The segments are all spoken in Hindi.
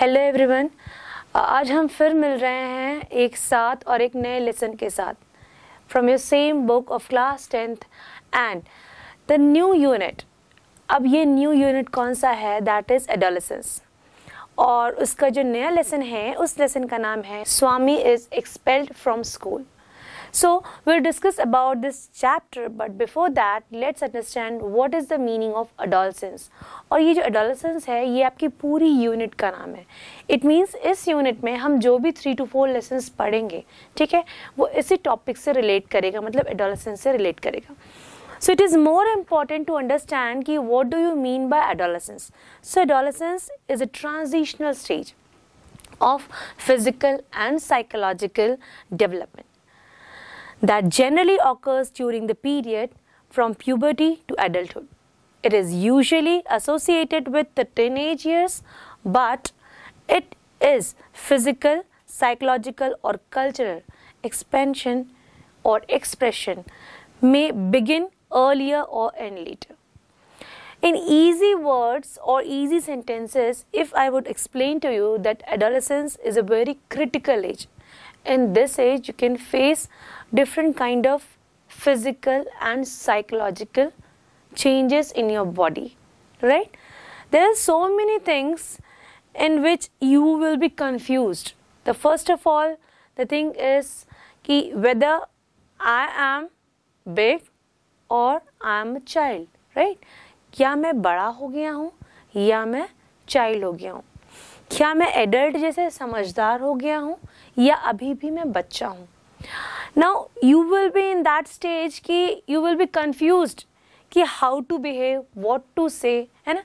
हेलो एवरीवन uh, आज हम फिर मिल रहे हैं एक साथ और एक नए लेसन के साथ from your same book of class tenth and the new unit अब ये न्यू यूनिट कौन सा है दैट इज़ एडोलेसेंस और उसका जो नया लेसन है उस लेसन का नाम है Swami is expelled from school So we'll discuss about this chapter, but before that, let's understand what is the meaning of adolescence. और ये जो adolescence है ये आपकी पूरी unit का नाम है इट unit, इस यूनिट में हम जो भी थ्री टू फोर लेसन्स पढ़ेंगे ठीक है वो इसी टॉपिक से रिलेट करेगा मतलब से करेगा so it is more important to understand ki what do you mean by adolescence so adolescence is a transitional stage of physical and psychological development that generally occurs during the period from puberty to adulthood. It is usually associated with the teenage years, but it is physical, psychological, or cultural expansion or expression may begin earlier or end later. In easy words or easy sentences, if I would explain to you that adolescence is a very critical age, in this age you can face different kind of physical and psychological changes in your body right there are so many things in which you will be confused the first of all the thing is ki whether i am big or i am a child right क्या मैं बड़ा हो गया हूँ या मैं चाइल्ड हो गया हूँ क्या मैं एडल्ट जैसे समझदार हो गया हूँ या अभी भी मैं बच्चा हूँ now you will be in that stage कि यू विल बी कन्फ्यूज कि how to behave what to say है ना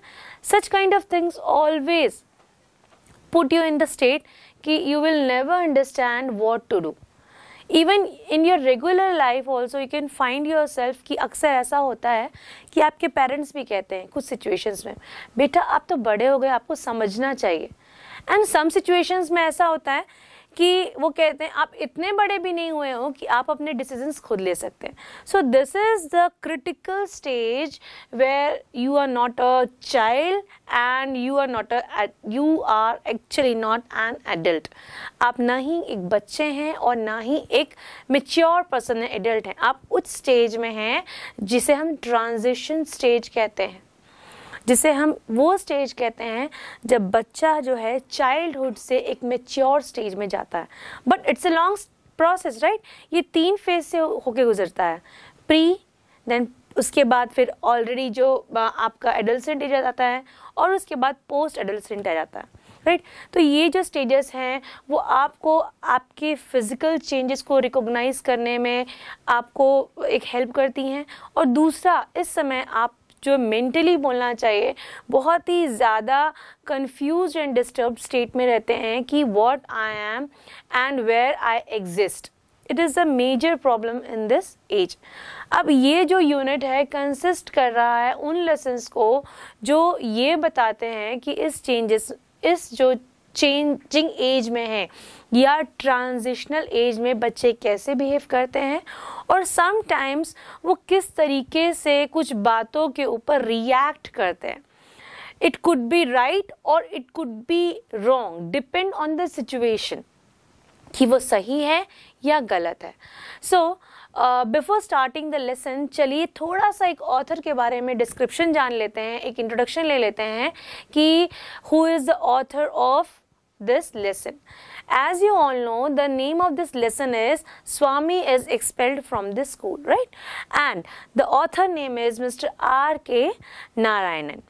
such kind of things always put you in the state कि you will never understand what to do even in your regular life also you can find yourself कि अक्सर ऐसा होता है कि आपके पेरेंट्स भी कहते हैं कुछ सिचुएशंस में बेटा आप तो बड़े हो गए आपको समझना चाहिए एंड सम सिचुएशंस में ऐसा होता है कि वो कहते हैं आप इतने बड़े भी नहीं हुए हो कि आप अपने डिसीजंस खुद ले सकते हैं so this is the critical stage where you are not a child and you are not a you are actually not an adult आप ना ही एक बच्चे हैं और ना ही एक मेच्योर पर्सन है एडल्ट हैं आप उस स्टेज में हैं जिसे हम ट्रांजिशन स्टेज कहते हैं जिसे हम वो स्टेज कहते हैं जब बच्चा जो है चाइल्डहुड से एक मेच्योर स्टेज में जाता है but it's a long process right ये तीन फेज से होके गुजरता है प्री देन उसके बाद फिर ऑलरेडी जो आपका एडल्सेंट एज आता है और उसके बाद पोस्ट एडल्सेंट आ जाता है राइट right? तो ये जो स्टेजेस हैं वो आपको आपके फिज़िकल चेंजेस को रिकॉग्नाइज करने में आपको एक हेल्प करती हैं और दूसरा इस समय आप जो मेंटली बोलना चाहिए बहुत ही ज़्यादा कंफ्यूज एंड डिस्टर्ब स्टेट में रहते हैं कि what I am and where I exist it is a major problem in this age अब ये जो यूनिट है कंसिस्ट कर रहा है उन लेसन्स को जो ये बताते हैं कि इस चेंजेस इस जो चेंजिंग एज में हैं या ट्रांजिशनल एज में बच्चे कैसे बिहेव करते हैं और समटाइम्स वो किस तरीके से कुछ बातों के ऊपर रिएक्ट करते हैं इट कुड बी राइट और it could be wrong depend on the situation कि वो सही है या गलत है so before starting the lesson चलिए थोड़ा सा एक ऑथर के बारे में डिस्क्रिप्शन जान लेते हैं एक इंट्रोडक्शन ले लेते हैं कि who is the author of this lesson. As you all know, the name of this lesson is Swami is expelled from the school, right? And the author name is Mr. R. K. Narayanan.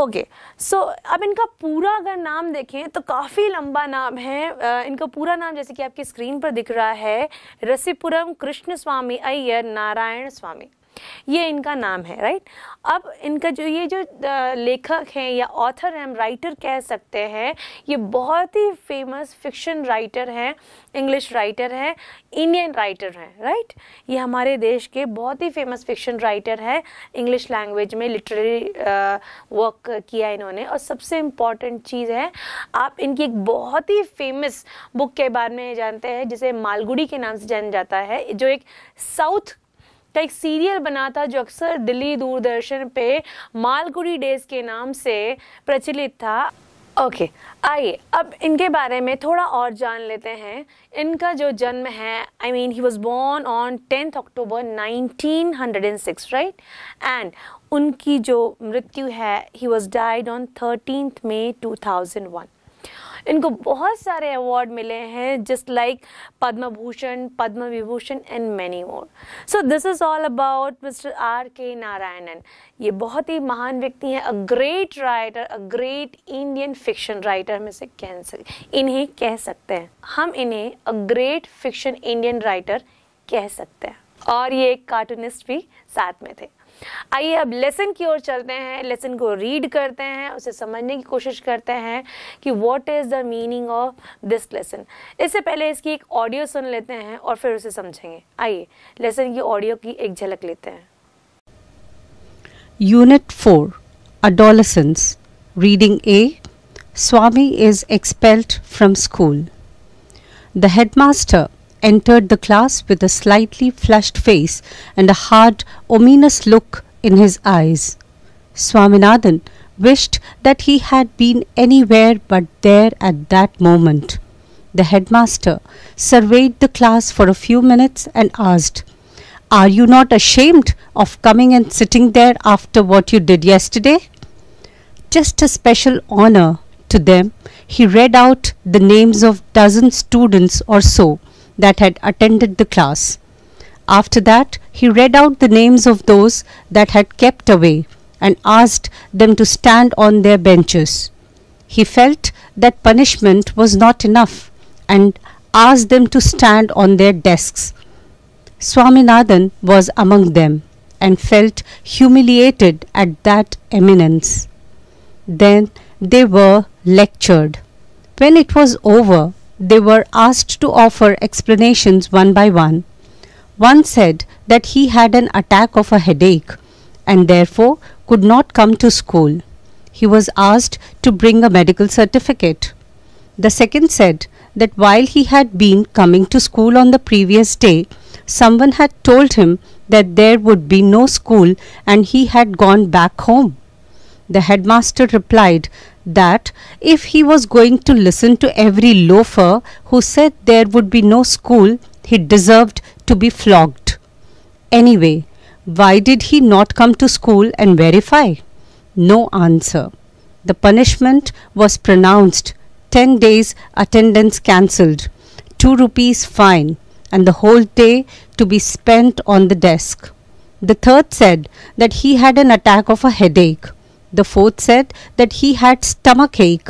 Okay so अब इनका पूरा अगर नाम देखें तो काफ़ी लंबा नाम है इनका पूरा नाम जैसे कि आपकी स्क्रीन पर दिख रहा है रसीपुरम कृष्ण स्वामी अय्यर नारायण स्वामी ये इनका नाम है राइट अब इनका जो ये जो लेखक हैं या ऑथर हैं राइटर कह सकते हैं ये बहुत ही फेमस फिक्शन राइटर हैं इंग्लिश राइटर हैं इंडियन राइटर हैं राइट ये हमारे देश के बहुत ही फेमस फिक्शन राइटर हैं इंग्लिश लैंग्वेज में लिटरेरी वर्क किया इन्होंने और सबसे इम्पॉर्टेंट चीज़ है आप इनकी एक बहुत ही फेमस बुक के बारे में जानते हैं जिसे मालगुड़ी के नाम से जाना जाता है जो एक साउथ का एक सीरियल बना था जो अक्सर दिल्ली दूरदर्शन पे मालगुड़ी डेज के नाम से प्रचलित था ओके okay, आइए अब इनके बारे में थोड़ा और जान लेते हैं इनका जो जन्म है I mean he was born on tenth October 1906 right and उनकी जो मृत्यु है he was died on thirteen thousand 2001 इनको बहुत सारे अवार्ड मिले हैं just like Padma Bhushan Padma Vibhushan and many more so this is all about mister R K Narayanan ये बहुत ही महान व्यक्ति हैं a great writer a great Indian fiction writer में से कह इन्हें कह सकते हैं हम इन्हें a great fiction Indian writer कह सकते हैं और ये एक कार्टूनिस्ट भी साथ में थे आइए अब लेसन की ओर चलते हैं लेसन को रीड करते हैं उसे समझने की कोशिश करते हैं कि what is the meaning of this lesson इससे पहले इसकी एक ऑडियो सुन लेते हैं और फिर उसे समझेंगे आइए लेसन की ऑडियो की एक झलक लेते हैं unit four Adolescence reading A Swami is expelled from school the headmaster entered the class with a slightly flushed face and a hard, ominous look in his eyes. Swaminathan wished that he had been anywhere but there at that moment. The headmaster surveyed the class for a few minutes and asked, Are you not ashamed of coming and sitting there after what you did yesterday? Just a special honor to them, he read out the names of dozen students or so that had attended the class. After that, he read out the names of those that had kept away and asked them to stand on their benches. He felt that punishment was not enough and asked them to stand on their desks. Swaminathan was among them and felt humiliated at that eminence. Then they were lectured. When it was over, they were asked to offer explanations one by one. One said that he had an attack of a headache and therefore could not come to school. He was asked to bring a medical certificate. The second said that while he had been coming to school on the previous day, someone had told him that there would be no school and he had gone back home. The headmaster replied that if he was going to listen to every loafer who said there would be no school, he deserved to be flogged. Anyway, why did he not come to school and verify? No answer. The punishment was pronounced 10 days attendance cancelled, 2 rupees fine, and the whole day to be spent on the desk. The third said that he had an attack of a headache. The fourth said that he had stomach ache.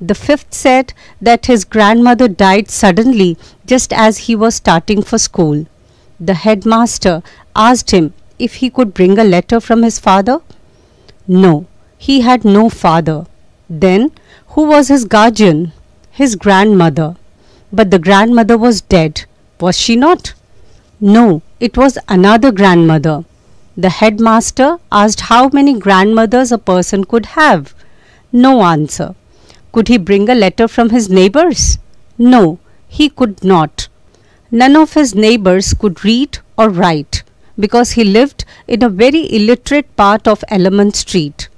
The fifth said that his grandmother died suddenly just as he was starting for school. The headmaster asked him if he could bring a letter from his father. No, he had no father. Then, who was his guardian? His grandmother. But the grandmother was dead, was she not? No, it was another grandmother. The headmaster asked how many grandmothers a person could have. No answer. Could he bring a letter from his neighbors? No, he could not. None of his neighbors could read or write because he lived in a very illiterate part of Element Street.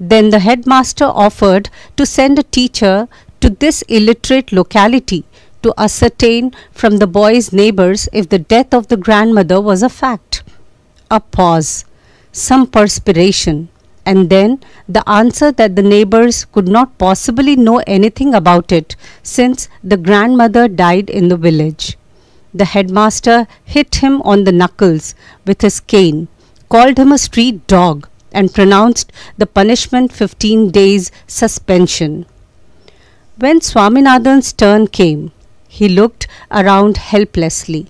Then the headmaster offered to send a teacher to this illiterate locality to ascertain from the boy's neighbors if the death of the grandmother was a fact a pause, some perspiration, and then the answer that the neighbors could not possibly know anything about it since the grandmother died in the village. The headmaster hit him on the knuckles with his cane, called him a street dog, and pronounced the punishment 15 days suspension. When Swaminathan's turn came, he looked around helplessly.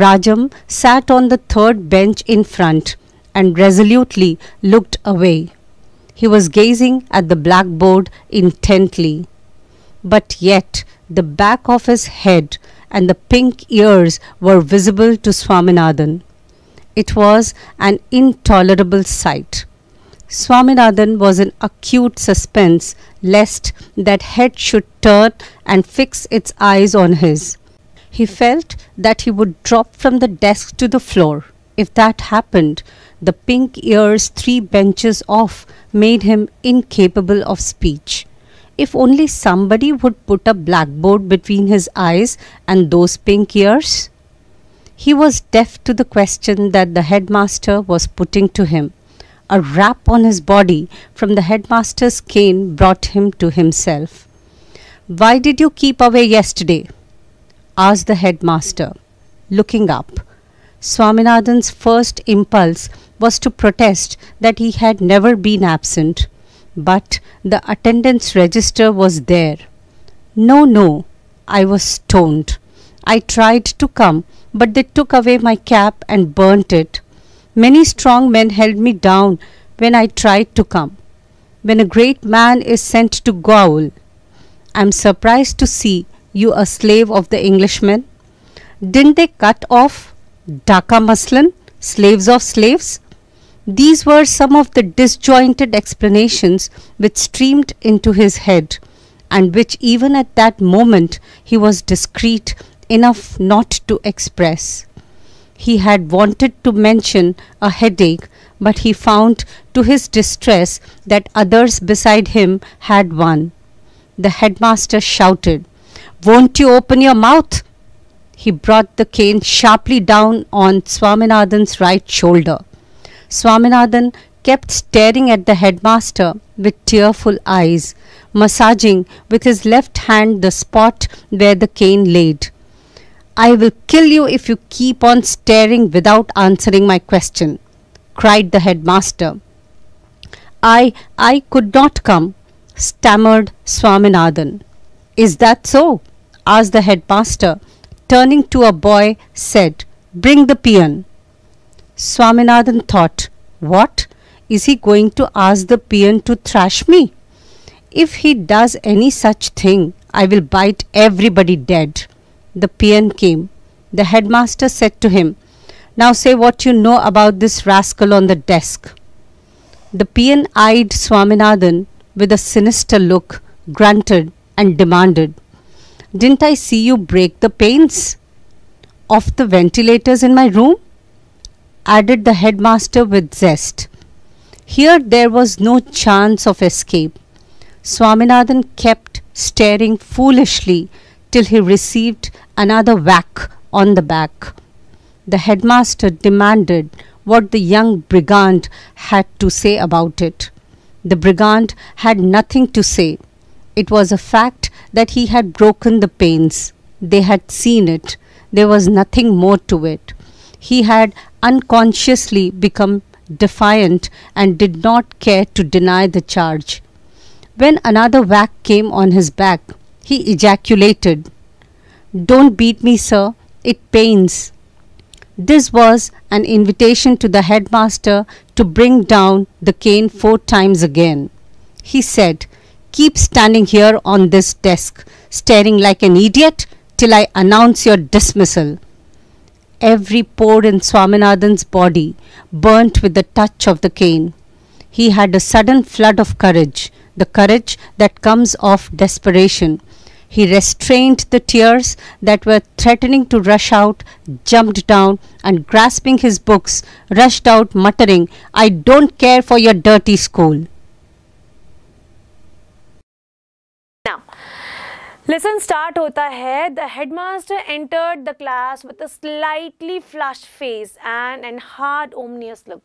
Rajam sat on the third bench in front and resolutely looked away. He was gazing at the blackboard intently. But yet, the back of his head and the pink ears were visible to Swaminathan. It was an intolerable sight. Swaminathan was in acute suspense lest that head should turn and fix its eyes on his. He felt that he would drop from the desk to the floor. If that happened, the pink ears three benches off made him incapable of speech. If only somebody would put a blackboard between his eyes and those pink ears. He was deaf to the question that the headmaster was putting to him. A rap on his body from the headmaster's cane brought him to himself. Why did you keep away yesterday? asked the headmaster, looking up. Swaminathan's first impulse was to protest that he had never been absent, but the attendance register was there. No, no, I was stoned. I tried to come, but they took away my cap and burnt it. Many strong men held me down when I tried to come. When a great man is sent to Gaul, I am surprised to see you a slave of the Englishmen? Didn't they cut off Dhaka muslin, slaves of slaves? These were some of the disjointed explanations which streamed into his head, and which even at that moment he was discreet enough not to express. He had wanted to mention a headache, but he found to his distress that others beside him had one. The headmaster shouted, won't you open your mouth? He brought the cane sharply down on Swaminathan's right shoulder. Swaminathan kept staring at the headmaster with tearful eyes, massaging with his left hand the spot where the cane laid. I will kill you if you keep on staring without answering my question, cried the headmaster. I, I could not come, stammered Swaminathan. Is that so? asked the headmaster, turning to a boy, said, Bring the peon. Swaminathan thought, What? Is he going to ask the peon to thrash me? If he does any such thing, I will bite everybody dead. The peon came. The headmaster said to him, Now say what you know about this rascal on the desk. The peon eyed Swaminathan with a sinister look, grunted, and demanded, didn't I see you break the panes of the ventilators in my room? added the headmaster with zest. Here there was no chance of escape. Swaminathan kept staring foolishly till he received another whack on the back. The headmaster demanded what the young brigand had to say about it. The brigand had nothing to say. It was a fact that he had broken the panes. They had seen it. There was nothing more to it. He had unconsciously become defiant and did not care to deny the charge. When another whack came on his back, he ejaculated, Don't beat me, sir. It pains. This was an invitation to the headmaster to bring down the cane four times again. He said, keep standing here on this desk, staring like an idiot till I announce your dismissal. Every pore in Swaminathan's body burnt with the touch of the cane. He had a sudden flood of courage, the courage that comes of desperation. He restrained the tears that were threatening to rush out, jumped down, and grasping his books, rushed out, muttering, I don't care for your dirty school. Lesson start होता है the headmaster entered the class with a slightly flush face and and hard ominous look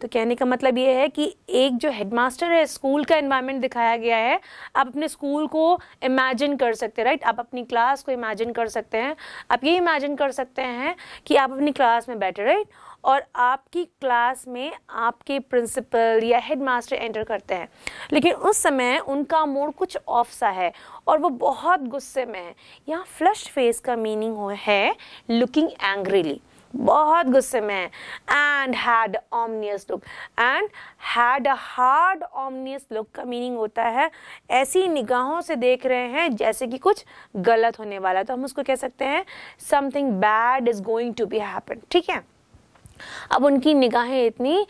तो कहने का मतलब ये है कि एक जो हेडमास्टर है स्कूल का एनवायरनमेंट दिखाया गया है आप अपने स्कूल को इमेजिन कर सकते हैं राइट आप अपनी क्लास को इमेजिन कर सकते हैं आप ये इमेजिन कर सकते हैं कि आप अपनी क्लास में बैठे राइट और आपकी क्लास में आपके प्रिंसिपल या हेडमास्टर एंटर करते हैं लेकिन उस समय उनका मूड कुछ ऑफ सा है और वो बहुत गुस्से में है यहाँ फ्लश फेस का मीनिंग है लुकिंग एंग्रीली बहुत गुस्से में है and had ominous look and had a hard ominous look का मीनिंग होता है ऐसी निगाहों से देख रहे हैं जैसे कि कुछ गलत होने वाला तो हम उसको कह सकते हैं something bad is going to be happen ठीक है अब उनकी निगाहें इतनी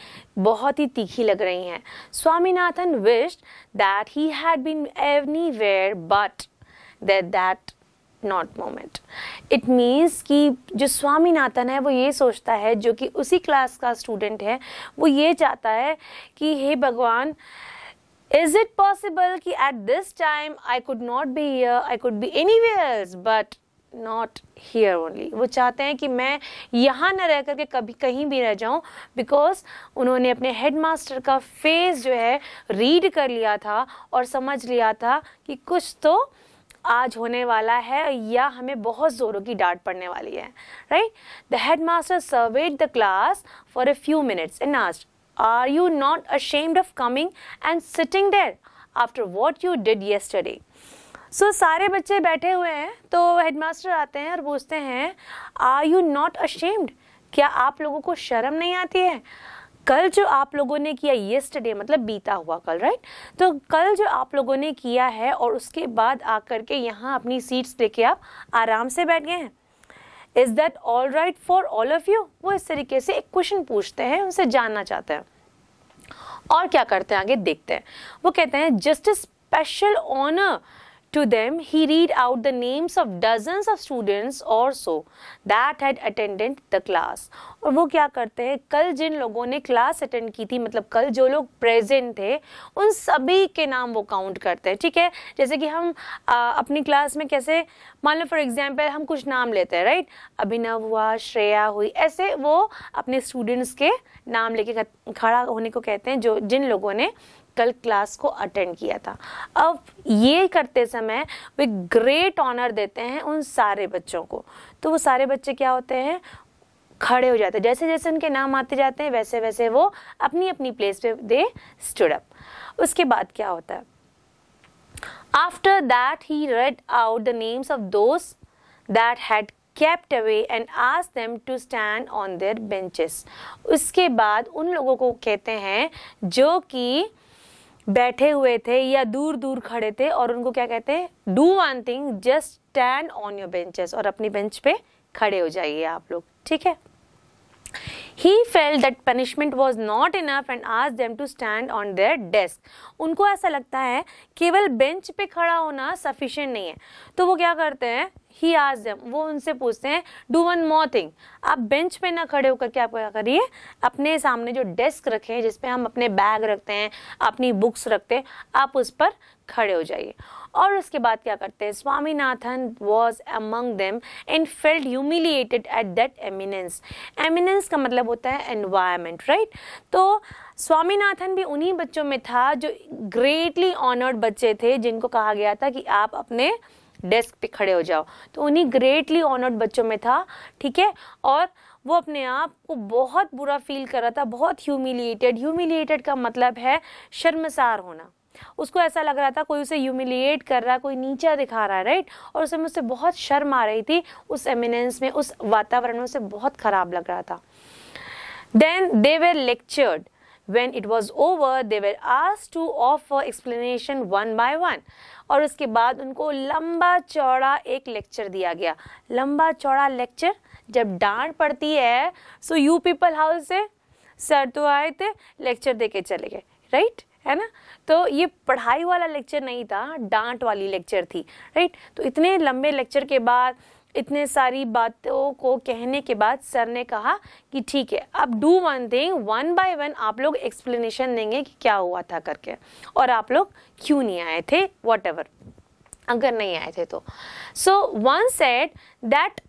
बहुत ही तीखी लग रही हैं Swaminathan wished that he had been anywhere but that that not moment it means कि जो स्वामीनाथन है वो ये सोचता है जो कि उसी क्लास का स्टूडेंट है वो ये चाहता है कि हे भगवान इज़ इट पॉसिबल कि at this time I could not be I could be anywhere but not here only वो चाहते हैं कि मैं यहाँ ना रह करके कभी कहीं भी रह जाऊँ बिकॉज उन्होंने अपने हेड मास्टर का फेस जो है रीड कर लिया था और समझ लिया था कि कुछ तो आज होने वाला है या हमें बहुत ज़ोरों की डांट पड़ने वाली है right the head headmaster surveyed the class for a few minutes and asked are you not ashamed of coming and sitting there after what you did yesterday so so, सारे बच्चे बैठे हुए हैं तो हेडमास्टर आते हैं और पूछते हैं आर यू नॉट अशेम्ड क्या आप लोगों को शर्म नहीं आती है कल जो आप लोगों ने किया येस्टडे मतलब बीता हुआ कल राइट तो कल जो आप लोगों ने किया है और उसके बाद आकर के यहाँ अपनी सीट्स लेके आप आराम से बैठ गए हैं is that all right for all of you वो इस तरीके से एक क्वेश्चन पूछते हैं उनसे जानना चाहते हैं और क्या करते हैं आगे देखते हैं वो कहते हैं just special honour To them, he read out the names of dozens of students or so that had attended the class. और वो क्या करते हैं कल जिन लोगों ने क्लास अटेंड की थी मतलब कल जो लोग प्रेजेंट थे उन सभी के नाम वो काउंट करते हैं ठीक है जैसे कि हम आ, अपनी क्लास में कैसे मान लो फॉर एग्जांपल हम कुछ नाम लेते हैं राइट अभिनव हुआ श्रेया हुई ऐसे वो अपने स्टूडेंट्स के नाम लेके खड़ा होने को कहते हैं जो जिन लोगों ने कल क्लास को अटेंड किया था अब ये करते समय वे ग्रेट ऑनर देते हैं उन सारे बच्चों को तो वो सारे बच्चे क्या होते हैं खड़े हो जाते हैं जैसे जैसे उनके नाम आते जाते हैं वैसे वैसे वो अपनी अपनी प्लेस पे दे स्टूड अप उसके बाद क्या होता है after that he read out the names of दोस्त that had kept away and आज them to stand on their benches उसके बाद उन लोगों को कहते हैं जो कि बैठे हुए थे या दूर दूर खड़े थे और उनको क्या कहते हैं do one thing just stand on your benches और अपनी बेंच पे खड़े हो जाइए आप लोग ठीक है he felt that punishment was not enough and आज them to stand on their desk उनको ऐसा लगता है केवल बेंच पे खड़ा होना सफिशेंट नहीं है तो वो क्या करते हैं ही आज वो उनसे पूछते हैं डू वन मोर थिंग आप बेंच पे ना खड़े होकर के आप क्या करिए अपने सामने जो डेस्क रखे हैं जिसपे हम अपने बैग रखते हैं अपनी बुक्स रखते हैं आप उस पर खड़े हो जाइए और उसके बाद क्या करते हैं Swaminathan was among them and felt humiliated at that eminence eminence का मतलब होता है एनवायरमेंट राइट right? तो स्वामीनाथन भी उन्हीं बच्चों में था जो ग्रेटली ऑनर्ड बच्चे थे जिनको कहा गया था कि आप अपने डेस्क पे खड़े हो जाओ तो उन्हीं ग्रेटली ऑनर्ड बच्चों में था ठीक है और वो अपने आप को बहुत बुरा फील कर रहा था बहुत ह्यूमिलिएटेड ह्यूमिलिएटेड का मतलब है शर्मसार होना उसको ऐसा लग रहा था कोई उसे ह्यूमिलिएट कर रहा कोई नीचा दिखा रहा है राइट और उसे मुझसे बहुत शर्म आ रही थी उस एमिनेंस में उस वातावरण में उसे बहुत खराब लग रहा था then they were lectured when it was over they were asked to of explanation one by one और उसके बाद उनको लंबा चौड़ा एक लेक्चर दिया गया लंबा चौड़ा लेक्चर जब डांट पड़ती है सो यू पीपल हाउस से सर तो आए थे लेक्चर दे के चले गए राइट है ना तो ये पढ़ाई वाला लेक्चर नहीं था डांट वाली लेक्चर थी राइट तो इतने लंबे लेक्चर के बाद इतने सारी बातों को कहने के बाद सर ने कहा कि ठीक है अब do one thing one by one आप लोग एक्सप्लेनेशन देंगे कि क्या हुआ था करके और आप लोग क्यों नहीं आए थे वॉट अगर नहीं आए थे तो so one said that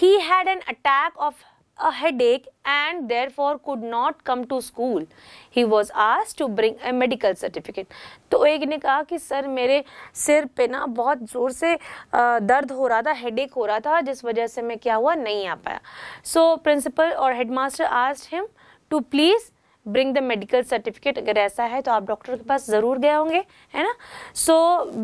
he had an attack of a headache and therefore could not come to school. He was asked to bring a medical certificate. to ek ne kaha ki sir mere sir pe na bahut zor se dard ho raha tha headache ho raha tha jis wajah se main kya hua nahi aa paya so principal or headmaster asked him to please bring the medical certificate अगर ऐसा है तो आप डॉक्टर के पास ज़रूर गए होंगे है ना so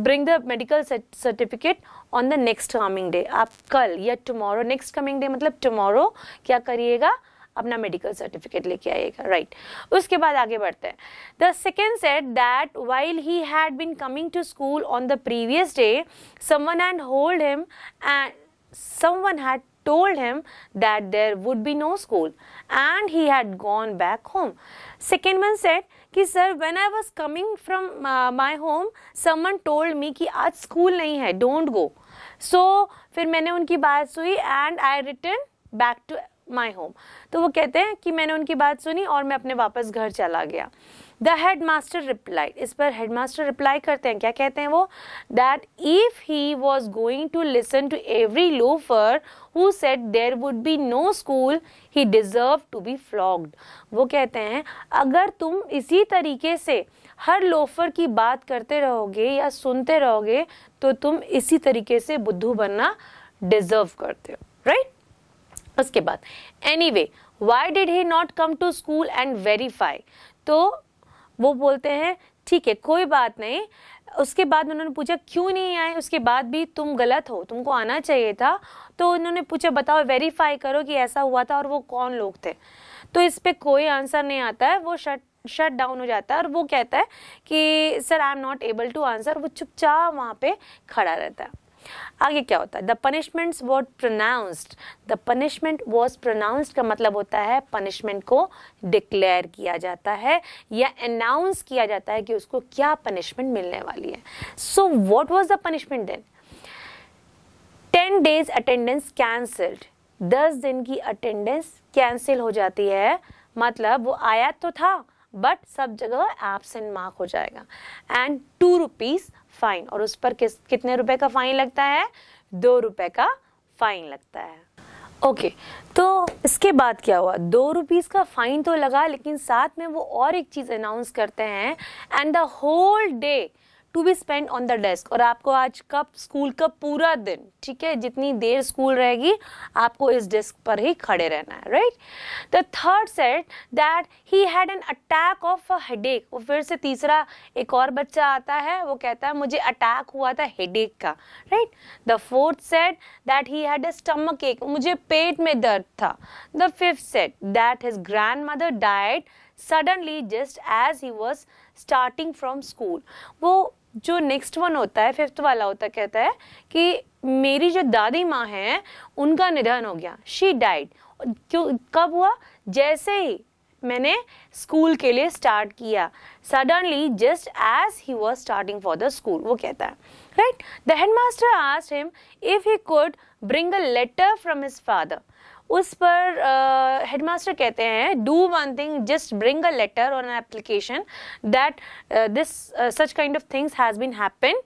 bring the medical certificate on the next coming day आप कल या टमोरो नेक्स्ट कमिंग डे मतलब टमोरो क्या करिएगा अपना मेडिकल सर्टिफिकेट लेके आइएगा राइट उसके बाद आगे बढ़ते हैं the second said that while he had been coming to school on the previous day someone and hold him and someone had told him that there would be no school and he had gone back home. Second one said ki sir when I was coming from uh, my home someone told me ki aaj school nahi hai don't go. So fir maine unki baat suni and I returned back to my home to wo kehte hain ki maine unki baat suni aur main apne wapas ghar chala gaya the head headmaster reply इस पर हेड मास्टर रिप्लाई करते हैं क्या कहते हैं वो that if he was going to listen to every loafer who said there would be no school he deserve to be flogged वो कहते हैं अगर तुम इसी तरीके से हर लोफर की बात करते रहोगे या सुनते रहोगे तो तुम इसी तरीके से बुद्धू बनना डिजर्व करते हो राइट right? उसके बाद anyway why did he not come to school and verify तो वो बोलते हैं ठीक है कोई बात नहीं उसके बाद उन्होंने पूछा क्यों नहीं आए उसके बाद भी तुम गलत हो तुमको आना चाहिए था तो उन्होंने पूछा बताओ वेरीफाई करो कि ऐसा हुआ था और वो कौन लोग थे तो इस पर कोई आंसर नहीं आता है वो शट शट डाउन हो जाता है और वो कहता है कि sir I am not able to answer वो चुपचाप वहाँ पे खड़ा रहता है आगे क्या होता है the punishments what pronounced the punishment was pronounced का मतलब होता है पनिशमेंट को डिक्लेयर किया जाता है या अनाउंस किया जाता है कि उसको क्या पनिशमेंट मिलने वाली है so what was the punishment then ten days attendance cancelled दस दिन की अटेंडेंस कैंसिल हो जाती है मतलब वो आया तो था बट सब जगह एबसेंट मार्क हो जाएगा एंड टू रुपीज़ फाइन और उस पर किस कितने रुपए का फाइन लगता है दो रुपए का फाइन लगता है ओके okay, तो इसके बाद क्या हुआ दो रुपीज़ का फ़ाइन तो लगा लेकिन साथ में वो और एक चीज़ अनाउंस करते हैं and the whole day to be spend on the desk और आपको आज कब स्कूल का पूरा दिन ठीक है जितनी देर स्कूल रहेगी आपको इस डेस्क पर ही खड़े रहना है right the third said that he had an attack of a headache और फिर से तीसरा एक और बच्चा आता है वो कहता है मुझे अटैक हुआ था हेड एक का right the fourth said that he had a stomach ache मुझे पेट में दर्द था the fifth said that his grandmother died suddenly just as he was starting from school वो जो नेक्स्ट वन होता है फिफ्थ वाला होता है कहता है कि मेरी जो दादी माँ है उनका निधन हो गया शी डाइड क्यों कब हुआ जैसे ही मैंने स्कूल के लिए स्टार्ट किया suddenly just as he was starting for the school वो कहता है right the head headmaster asked him if he could bring a letter from his father उस पर हेडमास्टर uh, कहते हैं do one thing just bring a letter और an application that this such kind of things has been happen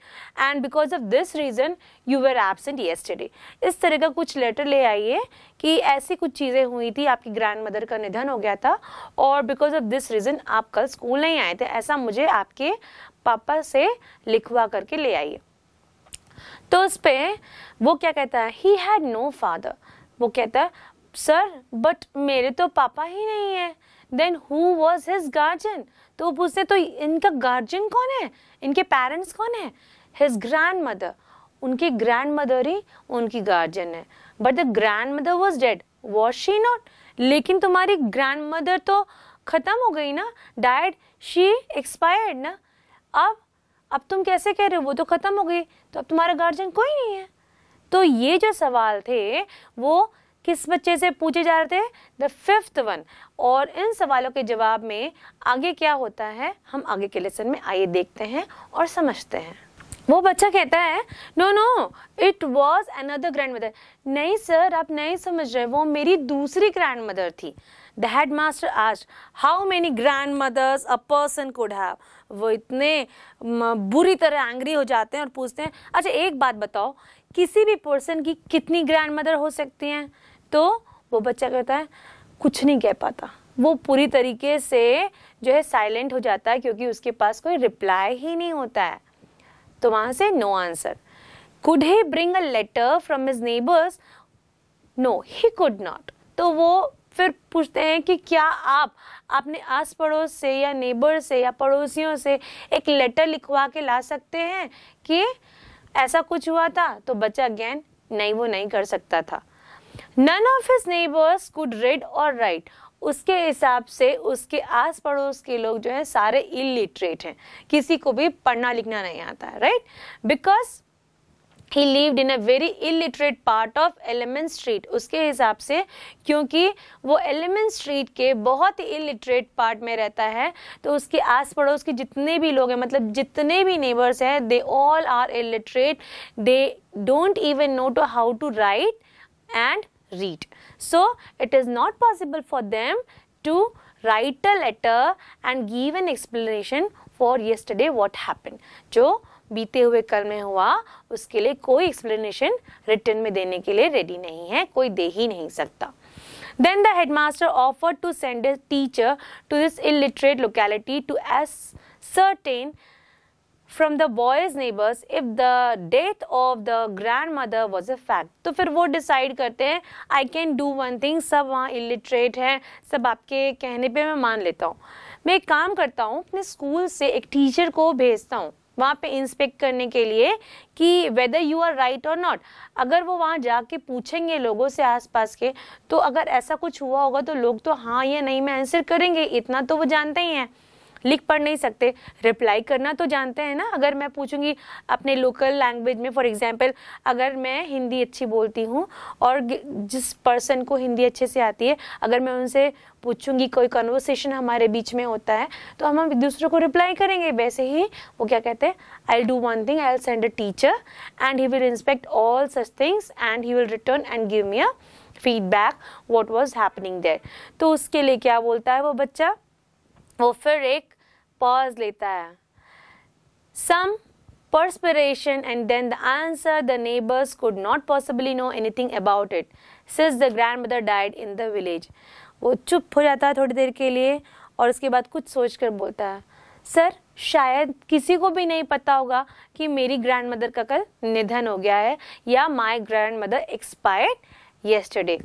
and because of this reason you were absent yesterday इस तरह का कुछ लेटर ले आइए कि ऐसी कुछ चीज़ें हुई थी आपकी ग्रैंड मदर का निधन हो गया था और बिकॉज ऑफ दिस रीज़न आप कल स्कूल नहीं आए थे ऐसा मुझे आपके पापा से लिखवा करके ले आइए तो उस पर वो क्या कहता है ही हैड नो फादर वो कहता है सर बट मेरे तो पापा ही नहीं है then who was his guardian तो पूछते तो इनका गार्जियन कौन है इनके पेरेंट्स कौन है हिज ग्रैंड मदर उनकी ग्रैंड मदर ही उनकी गार्जियन है but the grandmother was dead was she not लेकिन तुम्हारी ग्रैंड मदर तो ख़त्म हो गई ना डाइड शी एक्सपायर्ड ना अब अब तुम कैसे कह रहे हो वो तो ख़त्म हो गई तो अब तुम्हारा गार्जियन कोई नहीं है तो ये जो सवाल थे वो किस बच्चे से पूछे जा रहे थे द फिफ्थ वन और इन सवालों के जवाब में आगे क्या होता है हम आगे के लेसन में आइए देखते हैं और समझते हैं वो बच्चा कहता है no no it was another grandmother नहीं सर आप नहीं समझ रहे वो मेरी दूसरी ग्रैंड मदर थी द हेड मास्टर आज how many grandmothers a person could have वो इतने बुरी तरह एंग्री हो जाते हैं और पूछते हैं अच्छा एक बात बताओ किसी भी पर्सन की कितनी ग्रैंड मदर हो सकती हैं तो वो बच्चा कहता है कुछ नहीं कह पाता वो पूरी तरीके से जो है साइलेंट हो जाता है क्योंकि उसके पास कोई रिप्लाई ही नहीं होता है तो वहाँ से no answer could he bring a letter from his neighbours no he could not तो वो फिर पूछते हैं कि क्या आप अपने आस पड़ोस से या नेबर से या पड़ोसियों से एक लेटर लिखवा के ला सकते हैं कि ऐसा कुछ हुआ था तो बच्चा अगेन नहीं वो नहीं कर सकता था none of his neighbours could read और राइट उसके हिसाब से उसके आस पड़ोस के लोग जो है सारे इलिटरेट हैं किसी को भी पढ़ना लिखना नहीं आता है right because he lived in a very illiterate part of element street उसके हिसाब से क्योंकि वो एलिमेंट स्ट्रीट के बहुत ही इलिटरेट पार्ट में रहता है तो उसके आस पड़ोस के जितने भी लोग हैं मतलब जितने भी नेबर्स हैं they all are illiterate they don't even know to how to write and read. So it is not possible for them to write a letter and give an explanation for yesterday what happened. jo बीते हुए कल में हुआ उसके लिए कोई एक्सप्लेनेशन रिटर्न में देने के लिए रेडी नहीं है कोई दे ही नहीं सकता then the the headmaster offered to send teacher to this illiterate locality to ascertain from the boy's neighbours if the death of the grandmother was a fact तो फिर वो डिसाइड करते हैं I can do one thing सब वहाँ इलिटरेट हैं सब आपके कहने पे मैं मान लेता हूँ मैं एक काम करता हूँ अपने स्कूल से एक टीचर को भेजता हूँ वहाँ पे इंस्पेक्ट करने के लिए कि वेदर यू आर राइट और नॉट अगर वो वहाँ जाके पूछेंगे लोगों से आसपास के तो अगर ऐसा कुछ हुआ होगा तो लोग तो हाँ या नहीं में आंसर करेंगे इतना तो वो जानते ही हैं लिख पढ़ नहीं सकते रिप्लाई करना तो जानते हैं ना अगर मैं पूछूंगी अपने लोकल लैंग्वेज में फॉर एग्जाम्पल अगर मैं हिंदी अच्छी बोलती हूँ और जिस पर्सन को हिंदी अच्छे से आती है अगर मैं उनसे पूछूंगी कोई कन्वर्सेशन हमारे बीच में होता है तो हम एक दूसरे को रिप्लाई करेंगे वैसे ही वो क्या कहते हैं I do one thing I send a teacher and he will inspect all such things and he will return and give me a feedback what was happening there तो उसके लिए क्या बोलता है वो बच्चा वो फिर एक पॉज लेता है some and then the answer the neighbours could not possibly know anything about it सिज the grandmother died in the village वो चुप हो जाता है थोड़ी देर के लिए और उसके बाद कुछ सोच कर बोलता है सर शायद किसी को भी नहीं पता होगा कि मेरी ग्रैंड मदर का कल निधन हो गया है या my grandmother expired yesterday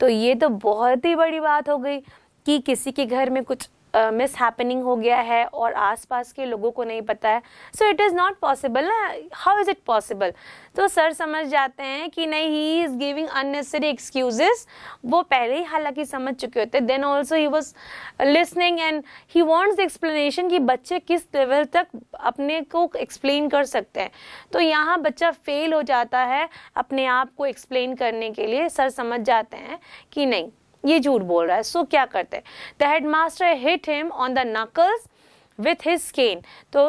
तो ये तो बहुत ही बड़ी बात हो गई कि किसी के घर में कुछ मिस uh, हैपनिंग हो गया है और आसपास के लोगों को नहीं पता है so it is not possible ना हाउ इज़ इट पॉसिबल तो सर समझ जाते हैं कि नहीं he is giving unnecessary excuses वो पहले ही हालांकि समझ चुके होते then also he was listening and he wants explanation कि बच्चे किस लेवल तक अपने को एक्सप्लेन कर सकते हैं तो यहाँ बच्चा फेल हो जाता है अपने आप को एक्सप्लेन करने के लिए सर समझ जाते हैं कि नहीं ये झूठ बोल रहा है सो so, क्या करते हैं the head headmaster hit him on the knuckles with his cane तो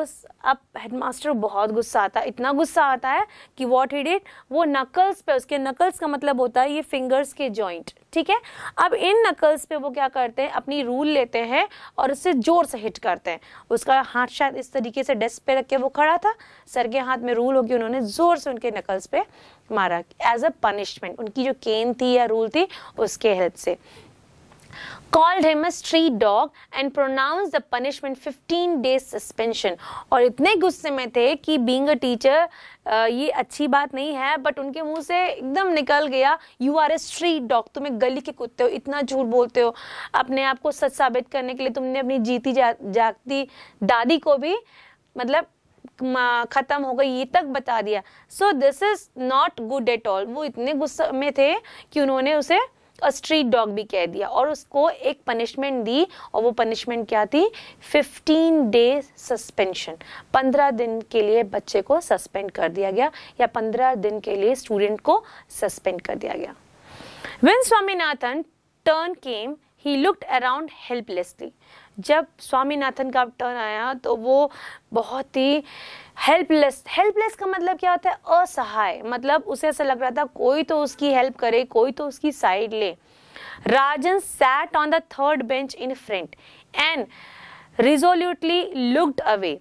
अब हेडमास्टर बहुत गुस्सा आता है इतना गुस्सा आता है कि वॉट ही डिड वो नकल्स पे उसके नकल्स का मतलब होता है ये फिंगर्स के जॉइंट ठीक है अब इन नकल्स पे वो क्या करते हैं अपनी रूल लेते हैं और उससे जोर से हिट करते हैं उसका हाथ शायद इस तरीके से डेस्क पे रख के वो खड़ा था सर के हाथ में रूल होगी उन्होंने जोर से उनके नकल्स पे मारा एज अ पनिशमेंट उनकी जो केन थी या रूल थी उसके हेल्प से called him a street dog and pronounce the punishment 15 days suspension और इतने गुस्से में थे कि बींग अ टीचर ये अच्छी बात नहीं है बट उनके मुंह से एकदम निकल गया you are a street dog तुम एक गली के कुत्ते हो इतना झूठ बोलते हो अपने आप को सच साबित करने के लिए तुमने अपनी जीती जा, जागती दादी को भी मतलब ख़त्म हो गई ये तक बता दिया so this is not good at all वो इतने गुस्से में थे कि उन्होंने उसे और स्ट्रीट डॉग भी कह दिया और उसको एक पनिशमेंट दी और वो पनिशमेंट क्या थी 15 डे सस्पेंशन 15 दिन के लिए बच्चे को सस्पेंड कर दिया गया या 15 दिन के लिए स्टूडेंट को सस्पेंड कर दिया गया when Swaminathan turn came he looked around helplessly जब स्वामीनाथन का टर्न आया तो वो बहुत ही हेल्पलेस हेल्पलेस का मतलब क्या होता है असहाय मतलब उसे ऐसा लग रहा था कोई तो उसकी हेल्प करे कोई तो उसकी साइड ले Rajan sat on the third bench in front and resolutely looked away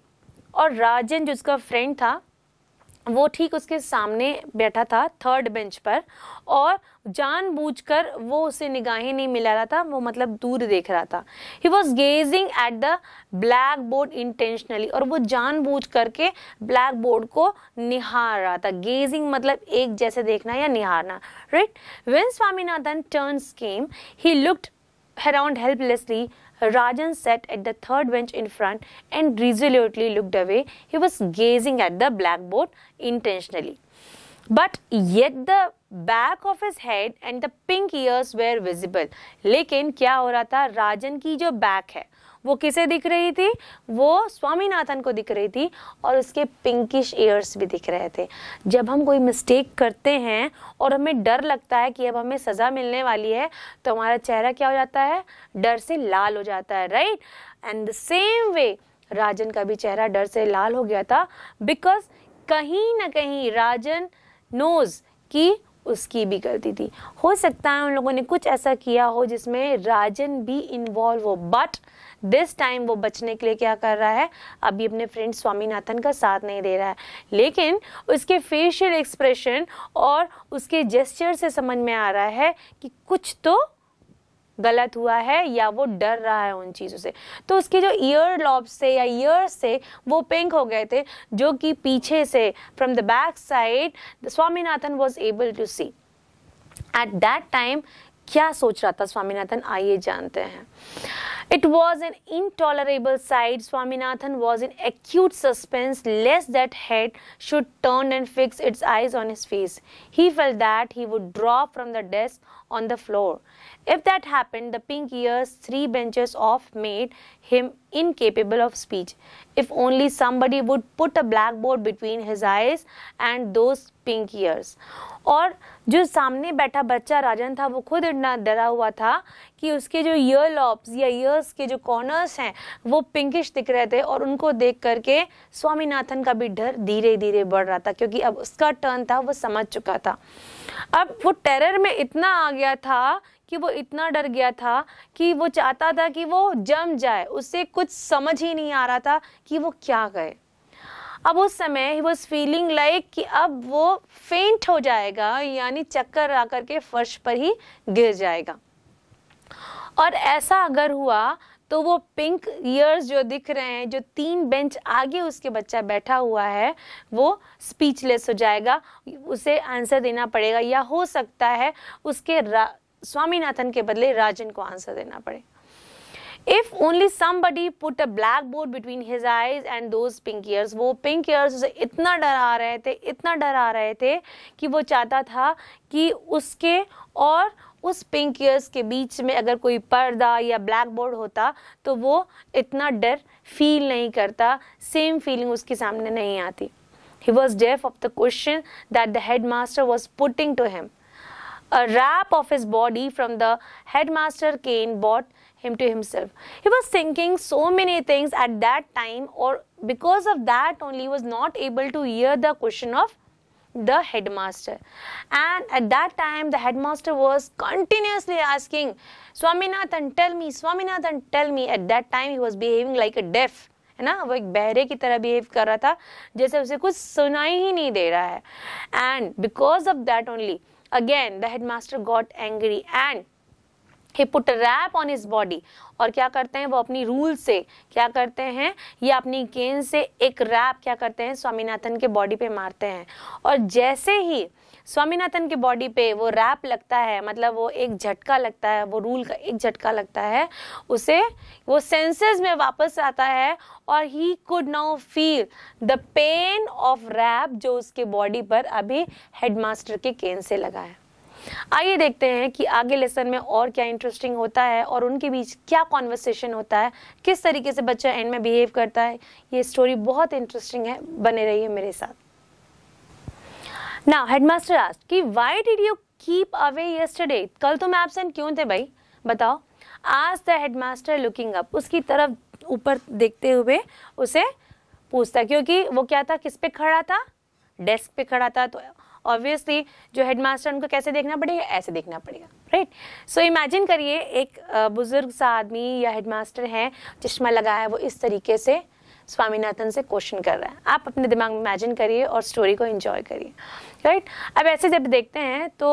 और राजन जो उसका फ्रेंड था वो ठीक उसके सामने बैठा था थर्ड बेंच पर और जानबूझकर वो उसे निगाहें नहीं मिला रहा था वो मतलब दूर देख रहा था he was gazing at the blackboard intentionally और वो जानबूझ करके ब्लैक बोर्ड को निहार रहा था गेजिंग मतलब एक जैसे देखना या निहारना right when Swaminathan turn came he looked around helplessly Rajan sat at the third bench in front and resolutely looked away. He was gazing at the blackboard intentionally. But yet the back of his head and the pink ears were visible. लेकिन क्या हो रहा था राजन की जो back है वो किसे दिख रही थी वो स्वामीनाथन को दिख रही थी और उसके पिंकिश ईयर्स भी दिख रहे थे जब हम कोई मिस्टेक करते हैं और हमें डर लगता है कि अब हमें सज़ा मिलने वाली है तो हमारा चेहरा क्या हो जाता है डर से लाल हो जाता है right and the same way Rajan का भी चेहरा डर से लाल हो गया था बिकॉज कहीं ना कहीं राजन नोज की उसकी भी गलती थी हो सकता है उन लोगों ने कुछ ऐसा किया हो जिसमें राजन भी इन्वॉल्व हो बट दिस टाइम वो बचने के लिए क्या कर रहा है अभी अपने फ्रेंड स्वामीनाथन का साथ नहीं दे रहा है लेकिन उसके फेशियल एक्सप्रेशन और उसके जेस्चर से समझ में आ रहा है कि कुछ तो गलत हुआ है या वो डर रहा है उन चीज़ों से तो उसके जो ईयर लॉब्स से या ईयर से वो पिंक हो गए थे जो कि पीछे से from the back side Swaminathan was able to see at that time क्या सोच रहा था स्वामीनाथन आइए जानते हैं it was an intolerable sight Swaminathan was in acute suspense lest that head should turn and fix its eyes on his face he felt that he would drop from the desk on the floor if that happen the pink ears three benches off made him incapable of speech if only somebody would put a blackboard between his eyes and those pink ears और जो सामने बैठा बच्चा राजन था वो खुद इतना डरा हुआ था कि उसके जो ईयर लॉब्स या ईयर्स के जो कॉर्नर्स हैं वो पिंकिश दिख रहे थे और उनको देख करके स्वामीनाथन का भी डर धीरे धीरे बढ़ रहा था क्योंकि अब उसका टर्न था वो समझ चुका था अब वो टेरर में इतना आ गया था कि वो इतना डर गया था कि वो चाहता था कि वो जम जाए उससे कुछ समझ ही नहीं आ रहा था कि वो क्या गए अब उस समय ही वॉज फीलिंग लाइक कि अब वो फेंट हो जाएगा यानी चक्कर आकर के फर्श पर ही गिर जाएगा और ऐसा अगर हुआ तो वो पिंक ईयर्स जो दिख रहे हैं जो तीन बेंच आगे उसके बच्चा बैठा हुआ है वो स्पीचलेस हो जाएगा उसे आंसर देना पड़ेगा या हो सकता है उसके स्वामीनाथन के बदले राजन को आंसर देना पड़े if only somebody put a blackboard between his eyes and those pink ears वो पिंक ईयर्स उसे इतना डर आ रहे थे इतना डर आ रहे थे कि वो चाहता था कि उसके और उस पिंक ईयर्स के बीच में अगर कोई पर्दा या ब्लैक बोर्ड होता तो वो इतना डर फील नहीं करता सेम फीलिंग उसके सामने नहीं आती he was deaf of the question that the head headmaster was putting to him rap of of body from the head headmaster's cane brought him to himself. He was thinking so many things at that time, or because of that only, he was not able to hear the question of the headmaster. And at that time, the headmaster was continuously asking, Swaminathan, tell me, Swaminathan, tell me. At that time, he was behaving like a deaf. है ना वो एक बहरे की तरह बिहेव कर रहा था जैसे उसे कुछ सुनाई ही नहीं दे रहा है and because of that only again the headmaster got angry and he put a wrap on his body और क्या करते हैं वो अपनी रूल से क्या करते हैं ये अपनी गेंद से एक रैप क्या करते हैं स्वामीनाथन के बॉडी पे मारते हैं और जैसे ही स्वामीनाथन के बॉडी पे वो रैप लगता है मतलब वो एक झटका लगता है वो रूल का एक झटका लगता है उसे वो सेंसेस में वापस आता है और he could now feel the pain of rap जो उसके बॉडी पर अभी हेडमास्टर के केन से लगा है आइए देखते हैं कि आगे लेसन में और क्या इंटरेस्टिंग होता है और उनके बीच क्या कॉन्वर्सेशन होता है किस तरीके से बच्चा एंड में बिहेव करता है ये स्टोरी बहुत इंटरेस्टिंग है बने रहिए मेरे साथ ना हेडमास्टर आस्ट कि why did you keep away yesterday कल तुम तो एबसेंट क्यों थे भाई बताओ आज द हेडमास्टर लुकिंग अप उसकी तरफ ऊपर देखते हुए उसे पूछता क्योंकि वो क्या था किस पे खड़ा था डेस्क पे खड़ा था तो ऑब्वियसली जो हेडमास्टर उनको कैसे देखना पड़ेगा ऐसे देखना पड़ेगा राइट सो इमेजिन करिए एक बुजुर्ग सा आदमी या हेडमास्टर है चश्मा लगा है वो इस तरीके से स्वामीनाथन से क्वेश्चन कर रहा है आप अपने दिमाग में इमेजिन करिए और स्टोरी को एंजॉय करिए राइट अब ऐसे जब देखते हैं तो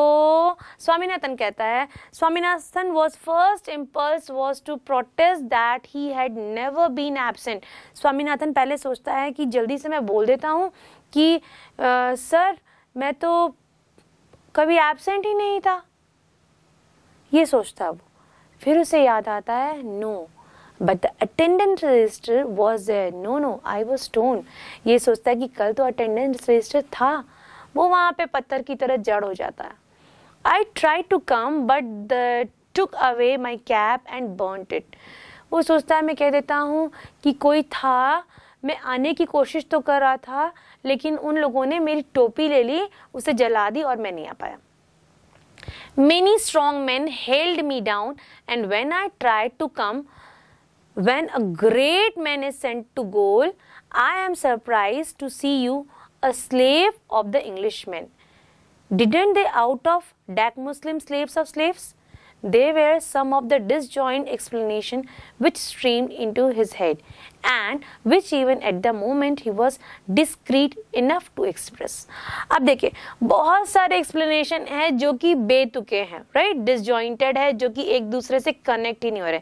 स्वामीनाथन कहता है Swaminathan was first impulse was to protest that he had never been absent Swaminathan पहले सोचता है कि जल्दी से मैं बोल देता हूँ कि सर मैं तो कभी एबसेंट ही नहीं था ये सोचता वो फिर उसे याद आता है no but the attendance register was there no no I was stone ये सोचता है कि कल तो अटेंडेंस रजिस्टर था वो वहाँ पे पत्थर की तरह जड़ हो जाता है I try to come but the took away my cap and burnt it वो सोचता है मैं कह देता हूँ कि कोई था मैं आने की कोशिश तो कर रहा था लेकिन उन लोगों ने मेरी टोपी ले ली उसे जला दी और मैं नहीं आ पाया many strong man held me down and when I try to come when a great man is sent to goal I am surprise to C you a slave of the English man didn't they out of deck Muslim slaves of slaves they where some of the dish joint explanation which stream in to his head and which even at the moment he was discrete enough to express अब देखिए बहुत सारे एक्सप्लेनेशन है जो कि बेतुके हैं राइट डिसजॉइंटेड है जो कि एक दूसरे से कनेक्ट ही नहीं हो रहे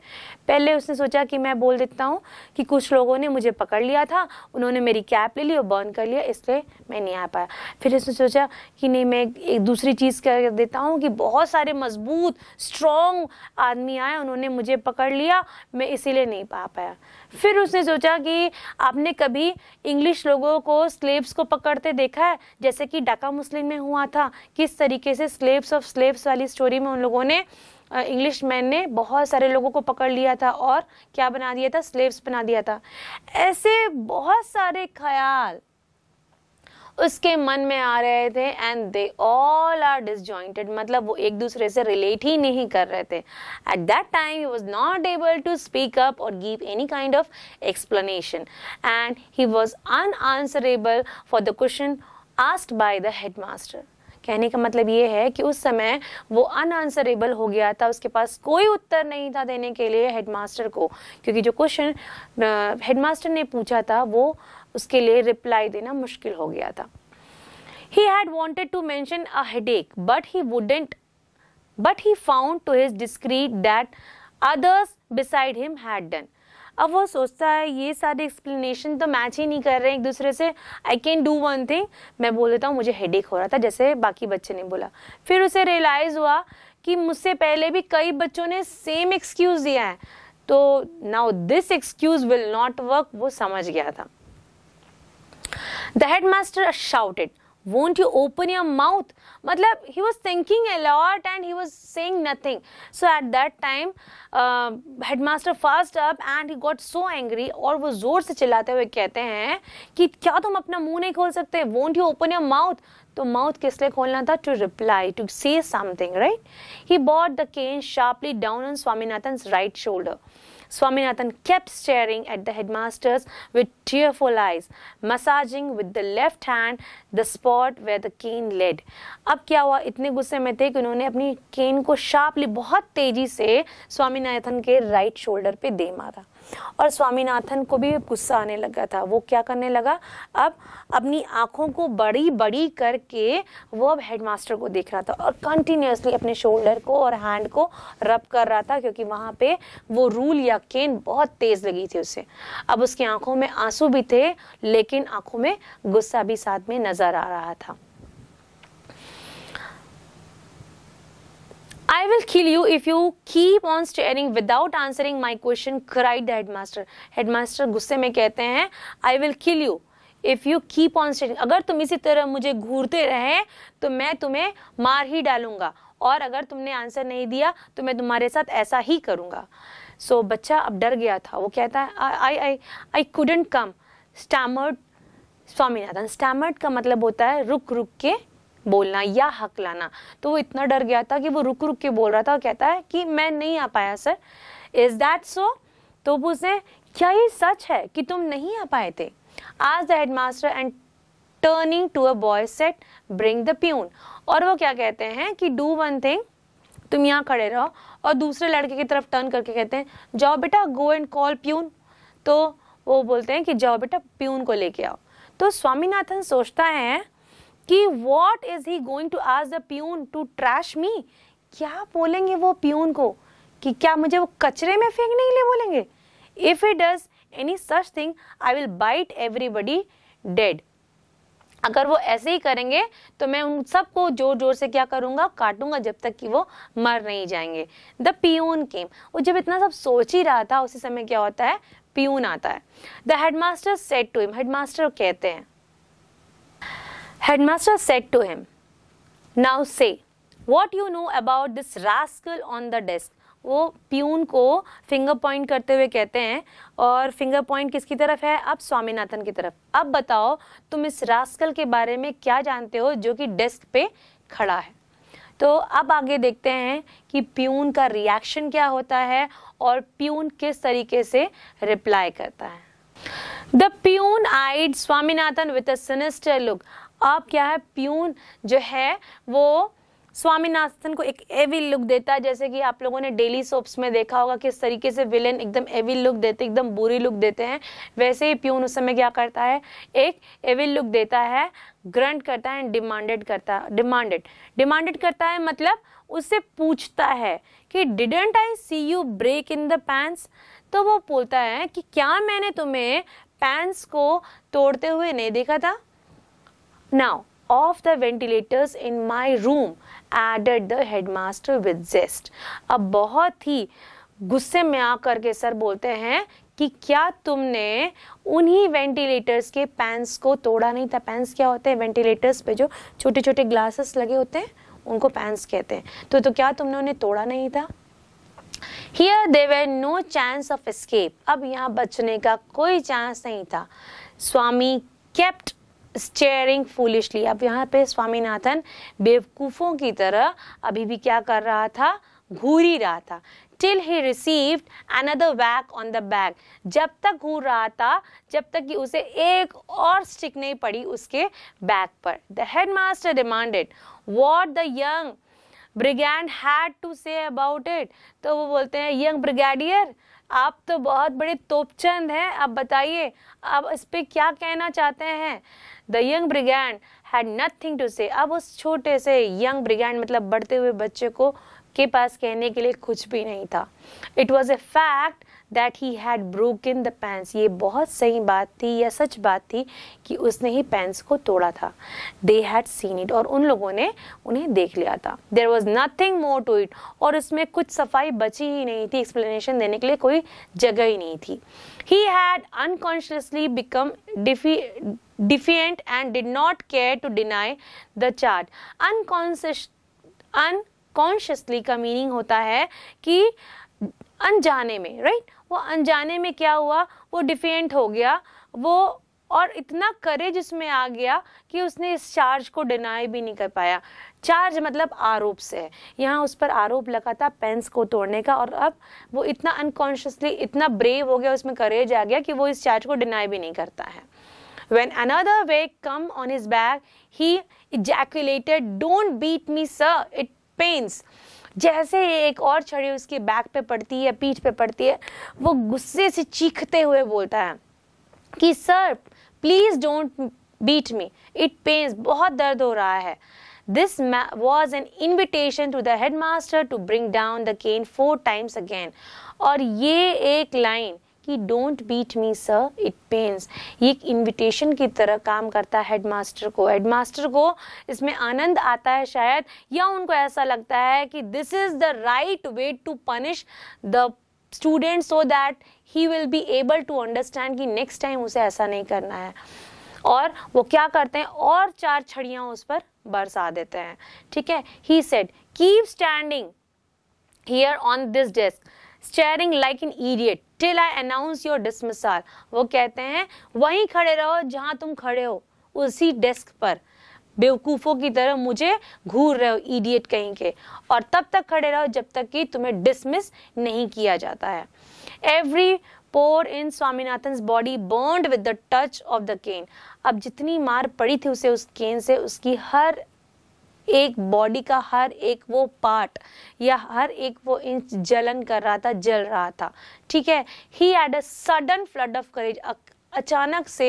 पहले उसने सोचा कि मैं बोल देता हूँ कि कुछ लोगों ने मुझे पकड़ लिया था उन्होंने मेरी कैप ले ली और बर्न कर लिया इसलिए मैं नहीं आ पाया फिर उसने सोचा कि नहीं मैं एक दूसरी चीज़ कर देता हूँ कि बहुत सारे मजबूत स्ट्रॉन्ग आदमी आए उन्होंने मुझे पकड़ लिया मैं इसीलिए नहीं पा पाया फिर उसने सोचा कि आपने कभी इंग्लिश लोगों को स्लेब्स को पकड़ते देखा है जैसे कि डाका मुस्लिम में हुआ था किस तरीके से स्लेब्स ऑफ स्लेब्स वाली स्टोरी में उन लोगों ने इंग्लिश मैन ने बहुत सारे लोगों को पकड़ लिया था और क्या बना दिया था स्लेब्स बना दिया था ऐसे बहुत सारे ख्याल उसके मन में आ रहे थे and they all are disjointed मतलब वो एक दूसरे से रिलेट ही नहीं कर रहे थे at that time he was not able to speak up और give any kind of explanation and he was unanswerable for the question asked by the master कहने का मतलब ये है कि उस समय वो अनआंसरेबल हो गया था उसके पास कोई उत्तर नहीं था देने के लिए हेडमास्टर को क्योंकि जो क्वेश्चन हेडमास्टर ने पूछा था वो उसके लिए रिप्लाई देना मुश्किल हो गया था he had wanted to mention a headache but he wouldn't but he found to his discreet that others beside him had done अब वो सोचता है ये सारे एक्सप्लेनेशन तो मैच ही नहीं कर रहे हैं एक दूसरे से I can do one thing मैं बोल देता हूँ मुझे हेड हो रहा था जैसे बाकी बच्चे ने बोला फिर उसे रियलाइज़ हुआ कि मुझसे पहले भी कई बच्चों ने सेम एक्सक्यूज़ दिया है तो now this excuse will not work वो समझ गया था the head headmaster shouted won't you open your mouth मतलब he was thinking a lot and he was saying nothing so at that time headmaster first up and he got so angry और वो जोर से चिल्लाते हुए कहते हैं कि क्या तुम अपना मुंह नहीं खोल सकते won't you open your mouth तो माउथ किस लिए खोलना था to reply to say something right he brought the cane sharply down on Swaminathan right shoulder Swaminathan kept staring at the headmasters with tearful eyes, massaging with the left hand the spot where the cane led. अब क्या हुआ इतने गुस्से में थे कि उन्होंने अपनी cane को sharply बहुत तेजी से Swaminathan के right shoulder पे दे मारा और स्वामीनाथन को भी गुस्सा आने लगा था वो क्या करने लगा अब अपनी आंखों को बड़ी बड़ी करके वो अब हेडमास्टर को देख रहा था और कंटिन्यूसली अपने शोल्डर को और हैंड को रब कर रहा था क्योंकि वहाँ पे वो रूल या केन बहुत तेज़ लगी थी उसे अब उसकी आंखों में आंसू भी थे लेकिन आंखों में गुस्सा भी साथ में नज़र आ रहा था I will kill you if you keep on staring without answering my question cried the headmaster headmaster गुस्से में कहते हैं I will kill you if you keep on staring अगर तुम इसी तरह मुझे घूरते रहे तो मैं तुम्हें मार ही डालूंगा और अगर तुमने आंसर नहीं दिया तो मैं तुम्हारे साथ ऐसा ही करूंगा सो so, बच्चा अब डर गया था वो कहता है I I I couldn't come stammered Swaminathan stammered का मतलब होता है रुक रुक के बोलना या हक लाना तो वो इतना डर गया था कि वो रुक रुक के बोल रहा था और कहता है कि मैं नहीं आ पाया सर इज़ दैट सो तो उसने क्या ये सच है कि तुम नहीं आ पाए थे आज the head headmaster and turning to a boy said bring the peon और वो क्या कहते हैं कि डू वन थिंग तुम यहाँ खड़े रहो और दूसरे लड़के की तरफ टर्न करके कहते हैं जाओ बेटा गो एंड कॉल प्यून तो वो बोलते हैं कि जाओ बेटा प्यून को लेके आओ तो स्वामीनाथन सोचता है कि what is he going to ask the peon to thrash me क्या बोलेंगे वो प्यून को कि क्या मुझे वो कचरे में फेंकने के लिए बोलेंगे if it does any such thing I will bite everybody dead अगर वो ऐसे ही करेंगे तो मैं उन सबको जोर जोर से क्या करूंगा काटूंगा जब तक कि वो मर नहीं जाएंगे द पियून केम वो जब इतना सब सोच ही रहा था उसी समय क्या होता है पियून आता है the headmaster said to him हेडमास्टर कहते हैं Headmaster said to him, Now say, what you know about this rascal on the desk? वो प्यून को फिंगर पॉइंट करते हुए कहते हैं और फिंगर पॉइंट किसकी तरफ है अब स्वामीनाथन की तरफ अब बताओ तुम इस रास्कल के बारे में क्या जानते हो जो कि डेस्क पे खड़ा है तो अब आगे देखते हैं कि प्यून का रिएक्शन क्या होता है और प्यून किस तरीके से रिप्लाई करता है the peon eyed Swaminathan with a sinister look अब क्या है प्यून जो है वो स्वामीनाथन को एक एविल लुक देता है जैसे कि आप लोगों ने डेली सोप्स में देखा होगा किस तरीके से विलेन एकदम एविल लुक देते एकदम बुरी लुक देते हैं वैसे ही प्यून उस समय क्या करता है एक एविल लुक देता है ग्रंट करता है एंड डिमांडेड करता है डिमांडेड डिमांडेड करता है मतलब उससे पूछता है कि didn't I see you break in the panes तो वो बोलता है कि क्या मैंने तुम्हें पैंस को तोड़ते हुए नहीं देखा था Now, of the ventilators in my room, added the headmaster with zest. अब बहुत ही गुस्से में आकर के सर बोलते हैं कि क्या तुमने उन्हीं वेंटिलेटर्स के पैंस को तोड़ा नहीं था पैंस क्या होते हैं वेंटिलेटर्स पे जो छोटे छोटे ग्लासेस लगे होते हैं उनको पैंस कहते हैं तो तो क्या तुमने उन्हें तोड़ा नहीं था here they were no chance of escape अब यहाँ बचने का कोई चांस नहीं था स्वामी केप्ट स्टेयरिंग फूलिशली अब यहाँ पे स्वामीनाथन बेवकूफ़ों की तरह अभी भी क्या कर रहा था घूर ही रहा था till he received another whack on the back जब तक घूर रहा था जब तक कि उसे एक और स्टिक नहीं पड़ी उसके बैग पर the head headmaster demanded what the young brigand had to say about it तो वो बोलते हैं यंग ब्रिगेडियर आप तो बहुत बड़े तोपचंद हैं अब बताइए अब इस पर क्या कहना चाहते हैं the young brigand had nothing to say अब उस छोटे से यंग ब्रिगैंड मतलब बढ़ते हुए बच्चे को के पास कहने के लिए कुछ भी नहीं था it was a fact that he had broke in the panes ये बहुत सही बात थी या सच बात थी कि उसने ही पैंस को तोड़ा था दे हैड सीन इट और उन लोगों ने उन्हें देख लिया था there was nothing more to it और इसमें कुछ सफाई बची ही नहीं थी एक्सप्लेनेशन देने के लिए कोई जगह ही नहीं थी he had unconsciously become defy defiant and did not care to deny the charge unconscious unconsciously का मीनिंग होता है कि अनजाने में राइट वो अनजाने में क्या हुआ वो डिफेंट हो गया वो और इतना करेज उसमें आ गया कि उसने इस चार्ज को डिनाई भी नहीं कर पाया चार्ज मतलब आरोप से है यहाँ उस पर आरोप लगा था पेंस को तोड़ने का और अब वो इतना अनकॉन्शियसली इतना ब्रेव हो गया उसमें करेज आ गया कि वो इस चार्ज को डिनाई भी नहीं करता है when another wake come on his back he ejaculated don't beat me sir it pains जैसे एक और छड़ी उसके बैक पे पड़ती है पीठ पे पड़ती है वो गुस्से से चीखते हुए बोलता है कि sir please don't beat me it pains बहुत दर्द हो रहा है this was an invitation to the head master to bring down the cane four times again और ये एक लाइन कि don't beat me sir it pains ये एक इन्विटेशन की तरह काम करता है हेडमास्टर को हेडमास्टर को इसमें आनंद आता है शायद या उनको ऐसा लगता है कि this is the right way to punish the student so that he will be able to understand कि नेक्स्ट टाइम उसे ऐसा नहीं करना है और वो क्या करते हैं और चार छड़ियाँ उस पर बरसा देते हैं ठीक है he said keep standing here on this desk staring like an idiot till I announce your dismissal वो कहते हैं वहीं खड़े रहो जहां तुम खड़े हो उसी डेस्क पर बेवकूफ़ों की तरह मुझे घूर रहे हो ईडियट कहीं के और तब तक खड़े रहो जब तक कि तुम्हें डिसमिस नहीं किया जाता है every pore in Swaminathan body burn with the touch of the cane अब जितनी मार पड़ी थी उसे उस केन से उसकी हर एक बॉडी का हर एक वो पार्ट या हर एक वो इंच जलन कर रहा था जल रहा था ठीक है he had a sudden flood of courage अचानक से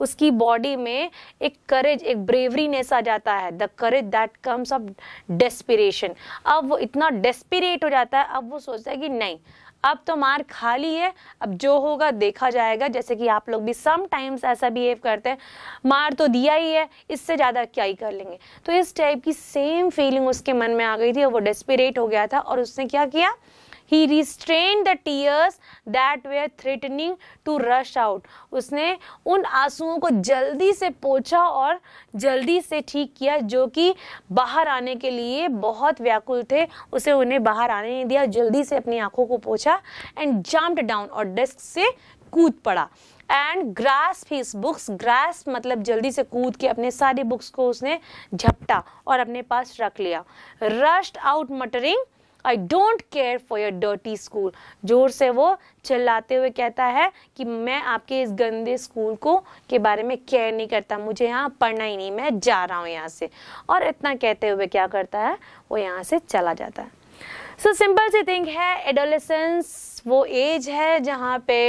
उसकी बॉडी में एक करेज एक ब्रेवरी नेस आ जाता है the courage that comes of desperation अब वो इतना डेस्पिरेट हो जाता है अब वो सोचता है कि नहीं अब तो मार खाली है अब जो होगा देखा जाएगा जैसे कि आप लोग भी समटाइम्स ऐसा बिहेव करते हैं मार तो दिया ही है इससे ज़्यादा क्या ही कर लेंगे तो इस टाइप की सेम फीलिंग उसके मन में आ गई थी और वो डेस्परेट हो गया था और उसने क्या किया he restrain the tears that were threatening to rush out उसने उन आंसुओं को जल्दी से पोछा और जल्दी से ठीक किया जो कि बाहर आने के लिए बहुत व्याकुल थे उसे उन्हें बाहर आने नहीं दिया जल्दी से अपनी आंखों को पोछा एंड जम्प्ड डाउन और डेस्क से कूद पड़ा and grabs his books grabs मतलब जल्दी से कूद के अपने सारी बुक्स को उसने झपटा और अपने पास रख लिया rushed out muttering I don't care for your dirty school जोर से वो चिल्लाते हुए कहता है कि मैं आपके इस गंदे स्कूल को के बारे में केयर नहीं करता मुझे यहाँ पढ़ना ही नहीं मैं जा रहा हूँ यहाँ से और इतना कहते हुए क्या करता है वो यहाँ से चला जाता है सो सिंपल सी थिंग है एडोलेसेंस वो एज है जहाँ पे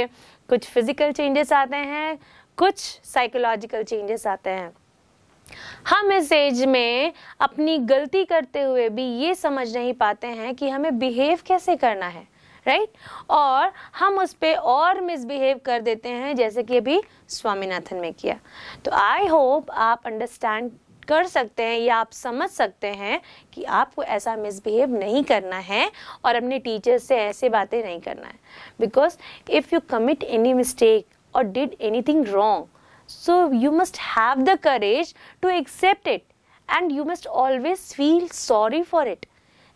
कुछ फिजिकल चेंजेस आते हैं कुछ साइकोलॉजिकल चेंजेस आते हैं हम इस एज में अपनी गलती करते हुए भी ये समझ नहीं पाते हैं कि हमें बिहेव कैसे करना है राइट right? और हम उस पर और मिसबिहेव कर देते हैं जैसे कि अभी स्वामीनाथन में किया तो आई होप आप अंडरस्टैंड कर सकते हैं या आप समझ सकते हैं कि आपको ऐसा मिसबिहेव नहीं करना है और अपने टीचर से ऐसे बातें नहीं करना है because if you commit any mistake और did anything wrong so you must have the courage to accept it and you must always feel sorry for it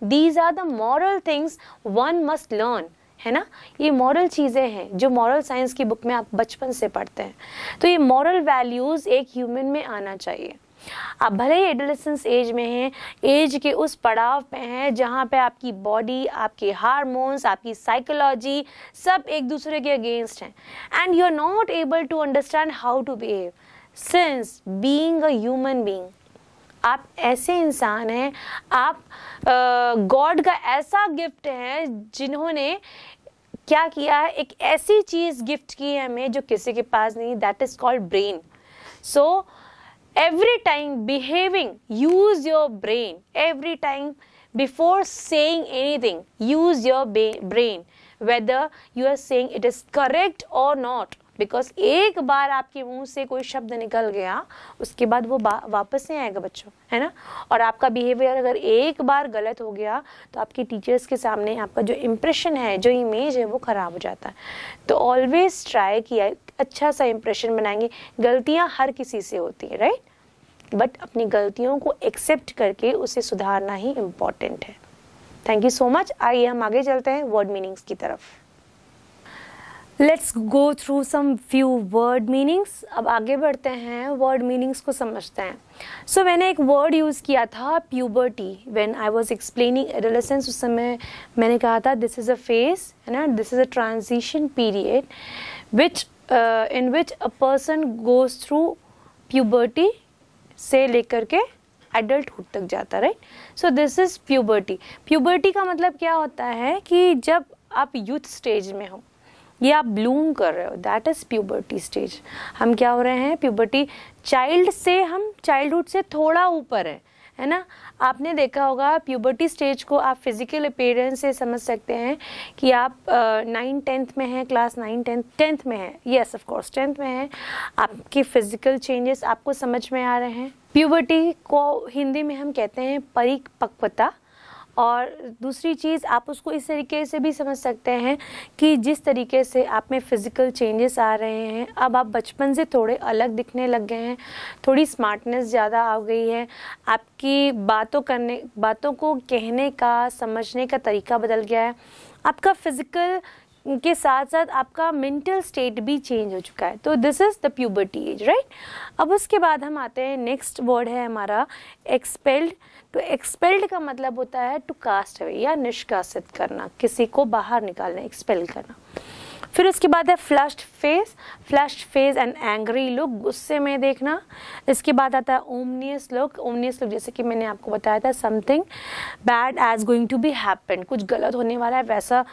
these are the moral things one must learn है ना ये मॉरल चीज़ें हैं जो मॉरल साइंस की बुक में आप बचपन से पढ़ते हैं तो ये मॉरल वैल्यूज़ एक ह्यूमन में आना चाहिए आप भले ही एडोलेसेंस एज में हैं एज के उस पड़ाव पे हैं जहाँ पे आपकी बॉडी आपके हारमोन्स आपकी साइकोलॉजी सब एक दूसरे के अगेंस्ट हैं and you are not able to understand how to behave since being a human being आप ऐसे इंसान हैं आप गॉड का ऐसा गिफ्ट है जिन्होंने क्या किया है एक ऐसी चीज़ गिफ्ट की है हमें जो किसी के पास नहीं that is called brain so so, every time behaving use your brain every time before saying anything use your brain whether you are saying it is correct or not because एक बार आपके मुंह से कोई शब्द निकल गया उसके बाद वो वापस नहीं आएगा बच्चों है ना और आपका बिहेवियर अगर एक बार गलत हो गया तो आपके टीचर्स के सामने आपका जो इम्प्रेशन है जो इमेज है वो ख़राब हो जाता है तो ऑलवेज ट्राई किया अच्छा सा इम्प्रेशन बनाएंगे गलतियाँ हर किसी से होती हैं राइट बट अपनी गलतियों को एक्सेप्ट करके उसे सुधारना ही इम्पॉर्टेंट है थैंक यू सो मच आइए हम आगे चलते हैं वर्ड मीनिंग्स की तरफ let's go through some few word meanings अब आगे बढ़ते हैं वर्ड मीनिंग्स को समझते हैं सो so, मैंने एक वर्ड यूज़ किया था puberty when I was explaining adolescence उस समय मैंने कहा था दिस इज़ अ फेस है ना this is a transition period which in which a person goes through puberty से लेकर के एडल्टहुड तक जाता right so this is puberty puberty का मतलब क्या होता है कि जब आप यूथ स्टेज में हो ये आप ब्लूम कर रहे हो दैट इज़ प्यूबर्टी स्टेज हम क्या हो रहे हैं प्यूबर्टी चाइल्ड से हम चाइल्डहुड से थोड़ा ऊपर है है ना आपने देखा होगा प्यूबर्टी स्टेज को आप फिजिकल अपेयरेंस से समझ सकते हैं कि आप नाइन uh, टेंथ में हैं क्लास नाइन टेंथ टेंथ में हैं यस ऑफ कोर्स टेंथ में हैं आपके फिजिकल चेंजेस आपको समझ में आ रहे हैं प्यूबर्टी को हिंदी में हम कहते हैं परिपक्वता और दूसरी चीज़ आप उसको इस तरीके से भी समझ सकते हैं कि जिस तरीके से आप में फ़िज़िकल चेंजेस आ रहे हैं अब आप बचपन से थोड़े अलग दिखने लग गए हैं थोड़ी स्मार्टनेस ज़्यादा आ गई है आपकी बातों करने बातों को कहने का समझने का तरीका बदल गया है आपका फ़िज़िकल के साथ साथ आपका मेंटल स्टेट भी चेंज हो चुका है तो this is the puberty age right अब उसके बाद हम आते हैं नेक्स्ट वर्ड है हमारा एक्सपेल्ड टू तो एक्सपेल्ड का मतलब होता है टू कास्ट अवे या निष्कासित करना किसी को बाहर निकालना एक्सपेल करना फिर उसके बाद है flushed face flushed face and angry look गुस्से में देखना इसके बाद आता है ओमनियस लुक ओमनियस लुक जैसे कि मैंने आपको बताया था something bad is going to be happen कुछ गलत होने वाला है वैसा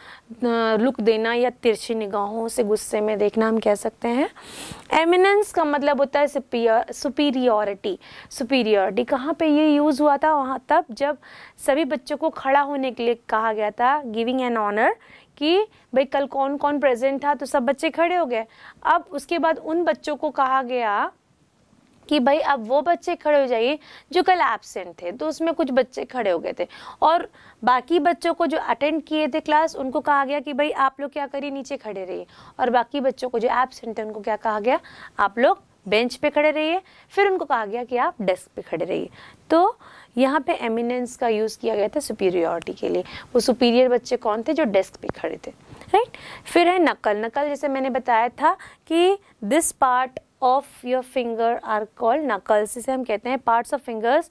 लुक देना या तिरछी निगाहों से गुस्से में देखना हम कह सकते हैं एमिनेंस का मतलब होता है सुपीरियोरिटी सुपीरियोरिटी कहाँ पे ये यूज़ हुआ था वहाँ तब जब सभी बच्चों को खड़ा होने के लिए कहा गया था गिविंग एन ऑनर कि भाई कल कौन कौन प्रेजेंट था तो सब बच्चे खड़े हो गए अब उसके बाद उन बच्चों को कहा गया कि भाई अब वो बच्चे खड़े हो जाइए जो कल एबसेंट थे तो उसमें कुछ बच्चे खड़े हो गए थे और बाकी बच्चों को जो अटेंड किए थे क्लास उनको कहा गया कि भाई आप लोग क्या करिए नीचे खड़े रहिए और बाकी बच्चों को जो एबसेंट थे उनको क्या कहा गया आप लोग बेंच पे खड़े रहिए फिर उनको कहा गया कि आप डेस्क पे खड़े रहिए तो यहाँ पे एमिनेंस का यूज़ किया गया था सुपीरियोरिटी के लिए वो सुपीरियर बच्चे कौन थे जो डेस्क पे खड़े थे राइट फिर है नकल नकल जैसे मैंने बताया था कि this part of your finger are called knuckles इसे हम कहते हैं parts of fingers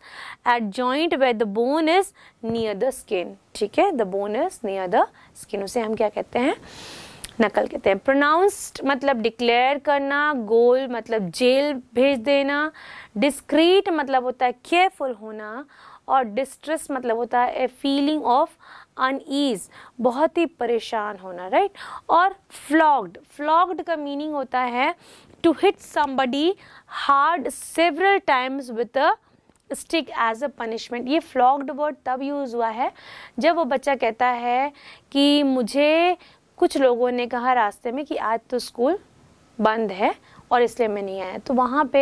at joint where the bone is near the skin ठीक है the bone is near the skin उसे हम क्या कहते हैं नकल कहते हैं प्रोनाउंस्ड मतलब डिक्लेयर करना गोल मतलब जेल भेज देना डिस्क्रीट मतलब होता है केयरफुल होना और डिस्ट्रेस मतलब होता है ए फीलिंग ऑफ अनईज बहुत ही परेशान होना राइट और फ्लॉग्ड फ्लॉग्ड का मीनिंग होता है to hit somebody hard several times with a stick as a punishment ये फ्लॉग्ड वर्ड तब यूज़ हुआ है जब वो बच्चा कहता है कि मुझे कुछ लोगों ने कहा रास्ते में कि आज तो स्कूल बंद है और इसलिए मैं नहीं आया तो वहाँ पे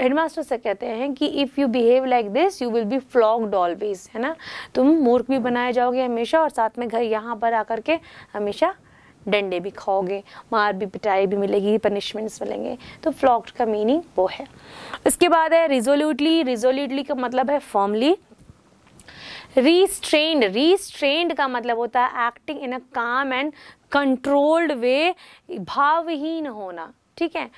हेडमास्टर से कहते हैं कि if you behave like this you will be flogged always है ना तुम मूर्ख भी बनाए जाओगे हमेशा और साथ में घर यहाँ पर आकर के हमेशा डंडे भी खाओगे मार भी पिटाई भी मिलेगी पनिशमेंट्स मिलेंगे तो फ्लॉक्ड का मीनिंग वो है इसके बाद है रिजोल्यूटली रिजोल्यूटली का मतलब है फॉर्मली रीस्ट्रेंड रीस्ट्रेंड का मतलब होता है एक्टिंग इन अ काम एंड कंट्रोल्ड वे भावहीन होना ठीक है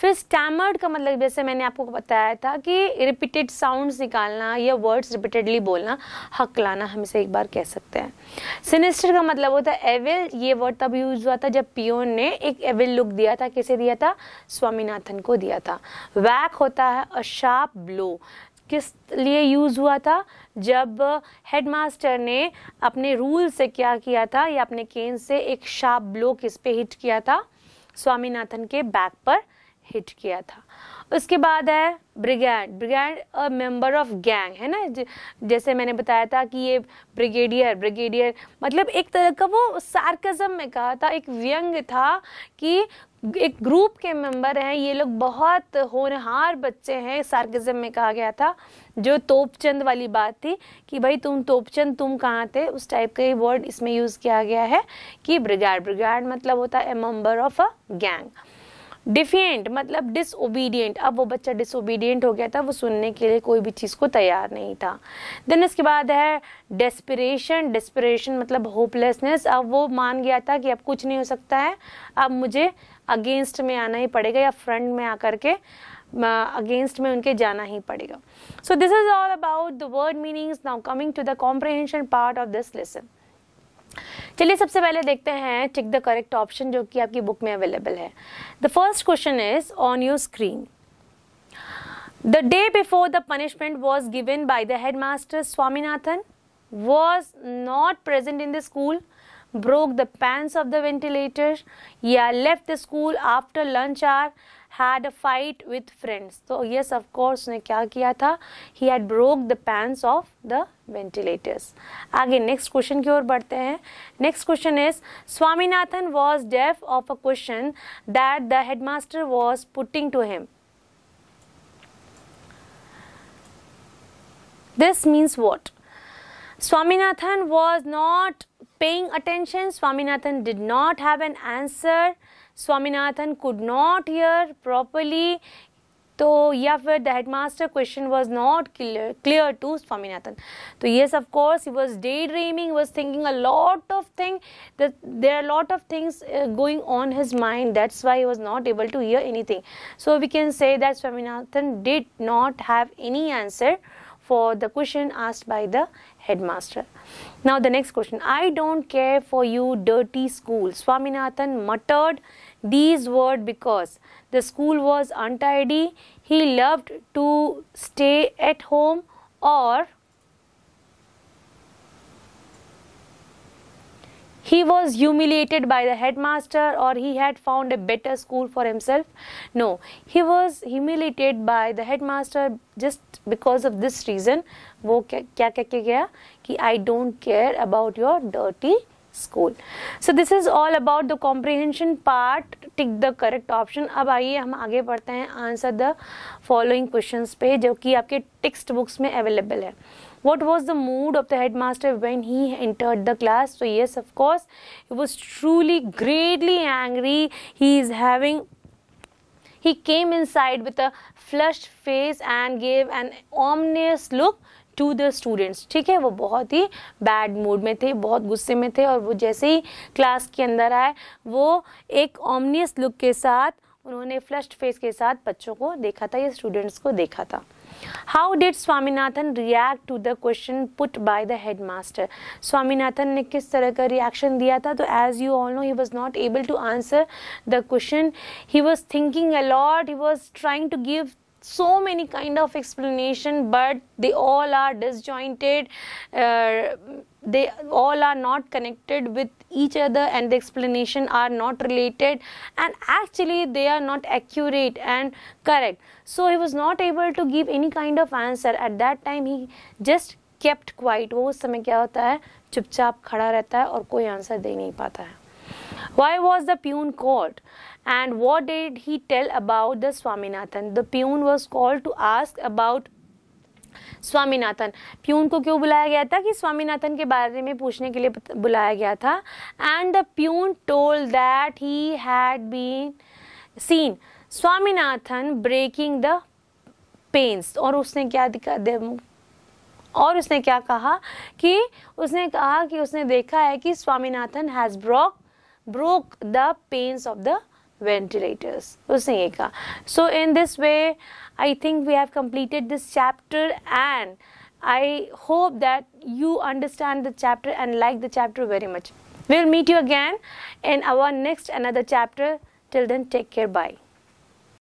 फिर स्टैमर्ड का मतलब जैसे मैंने आपको बताया था कि रिपीटेड साउंड्स निकालना या वर्ड्स रिपीटेडली बोलना हक लाना हम इसे एक बार कह सकते हैं सिनिस्टर का मतलब होता है एविल ये वर्ड तब यूज हुआ था जब पियोन ने एक एविल लुक दिया था किसे दिया था स्वामीनाथन को दिया था वैक होता है अ शार्प ब्लो किस लिए यूज़ हुआ था जब हेडमास्टर ने अपने रूल से क्या किया था या अपने केन से एक शार्प ब्लो किस पे हिट किया था स्वामीनाथन के बैक पर हिट किया था उसके बाद है brigade brigade a member of gang है ना जैसे मैंने बताया था कि ये ब्रिगेडियर ब्रिगेडियर मतलब एक तरह का वो सार्कज़म में कहा था एक व्यंग था कि एक ग्रुप के मेंबर हैं ये लोग बहुत होनहार बच्चे हैं सार्गजम में कहा गया था जो तोपचंद वाली बात थी कि भाई तुम तोपचंद तुम कहाँ थे उस टाइप का ही वर्ड इसमें यूज़ किया गया है कि ब्रिगेड ब्रिगेड मतलब होता है a member of a gang defiant मतलब डिसोबीडियंट अब वो बच्चा डिसोबीडियंट हो गया था वो सुनने के लिए कोई भी चीज़ को तैयार नहीं था देन इसके बाद है डेस्परेशन डेस्परेशन मतलब होपलेसनेस अब वो मान गया था कि अब कुछ नहीं हो सकता है अब मुझे अगेंस्ट में आना ही पड़ेगा या फ्रंट में आकर के अगेंस्ट में उनके जाना ही पड़ेगा so this is all about the word meanings now coming to the comprehension part of this lesson चलिए सबसे पहले देखते हैं टिक द करेक्ट ऑप्शन जो कि आपकी बुक में अवेलेबल है the first question is on your screen the day before the punishment was given by the head master Swaminathan was not present in the school broke the pans of the ventilator yeah left the school after lunch hour had a fight with friends so yes of course ne kya kiya tha he had broke the pans of the ventilators aage next question ki ओर badhte hain next question is swaminathan was deaf of a question that the headmaster was putting to him this means what Swaminathan was not paying attention. Swaminathan did not have an answer. Swaminathan could not hear properly. तो या फिर the head master question was not clear to Swaminathan तो yes of course he was day dreaming was thinking a lot of thing there are lot of things going on his mind that's why was not able to hear any thing so we can say that Swaminathan did not have any answer for the question asked by the head master now the next question. I don't care for you dirty school. Swaminathan muttered these words because the school was untidy. He loved to stay at home or he was humiliated by the headmaster or he had found a better school for himself no he was humiliated by the headmaster just because of this reason वो क्या क्या कह गया कि I don't care about your dirty school so this is all about the comprehension part tick the correct option अब आइए हम आगे बढ़ते हैं आंसर द फॉलोइंग क्वेश्चन पे जो कि आपके टेक्स्ट बुक्स में अवेलेबल है what was the mood of the head master when he enter the class so yes of course was truly greatly angry he is having he came inside with flush face and gave an ominous look to the students ठीक है वो बहुत ही बैड मूड में थे बहुत गुस्से में थे और वो जैसे ही क्लास के अंदर आए वो एक ऑमनियस लुक के साथ उन्होंने फ्लस्ट फेस के साथ बच्चों को देखा था या स्टूडेंट्स को देखा था how did Swaminathan react to the question put by the head master Swaminathan ने किस तरह का रिएक्शन दिया था तो as you all know he was not able to answer the question he was thinking a lot he was trying to give so many kind of explanation but they all are disjointed uh, they all are not connected with each other and the explanation are not related and actually they are not accurate and correct so he was not able to give any kind of answer at that time he just kept quiet वो समय क्या होता है चुपचाप खड़ा रहता है और कोई आंसर दे नहीं पाता है Why was the pune called? And what did he tell about the Swaminathan? The pune was called to ask about Swaminathan peon को क्यों बुलाया गया था कि स्वामीनाथन के बारे में पूछने के लिए बुलाया गया था and the peon told that he had been seen Swaminathan breaking the panes और उसने क्या और उसने क्या कहा कि उसने कहा कि उसने देखा है कि Swaminathan has broke broke the panes of the ventilators. उसने ये कहा. So in this way, I think we have completed this chapter and I hope that you understand the chapter and like the chapter very much. We'll meet you again in our next another chapter. Till then, take care. Bye.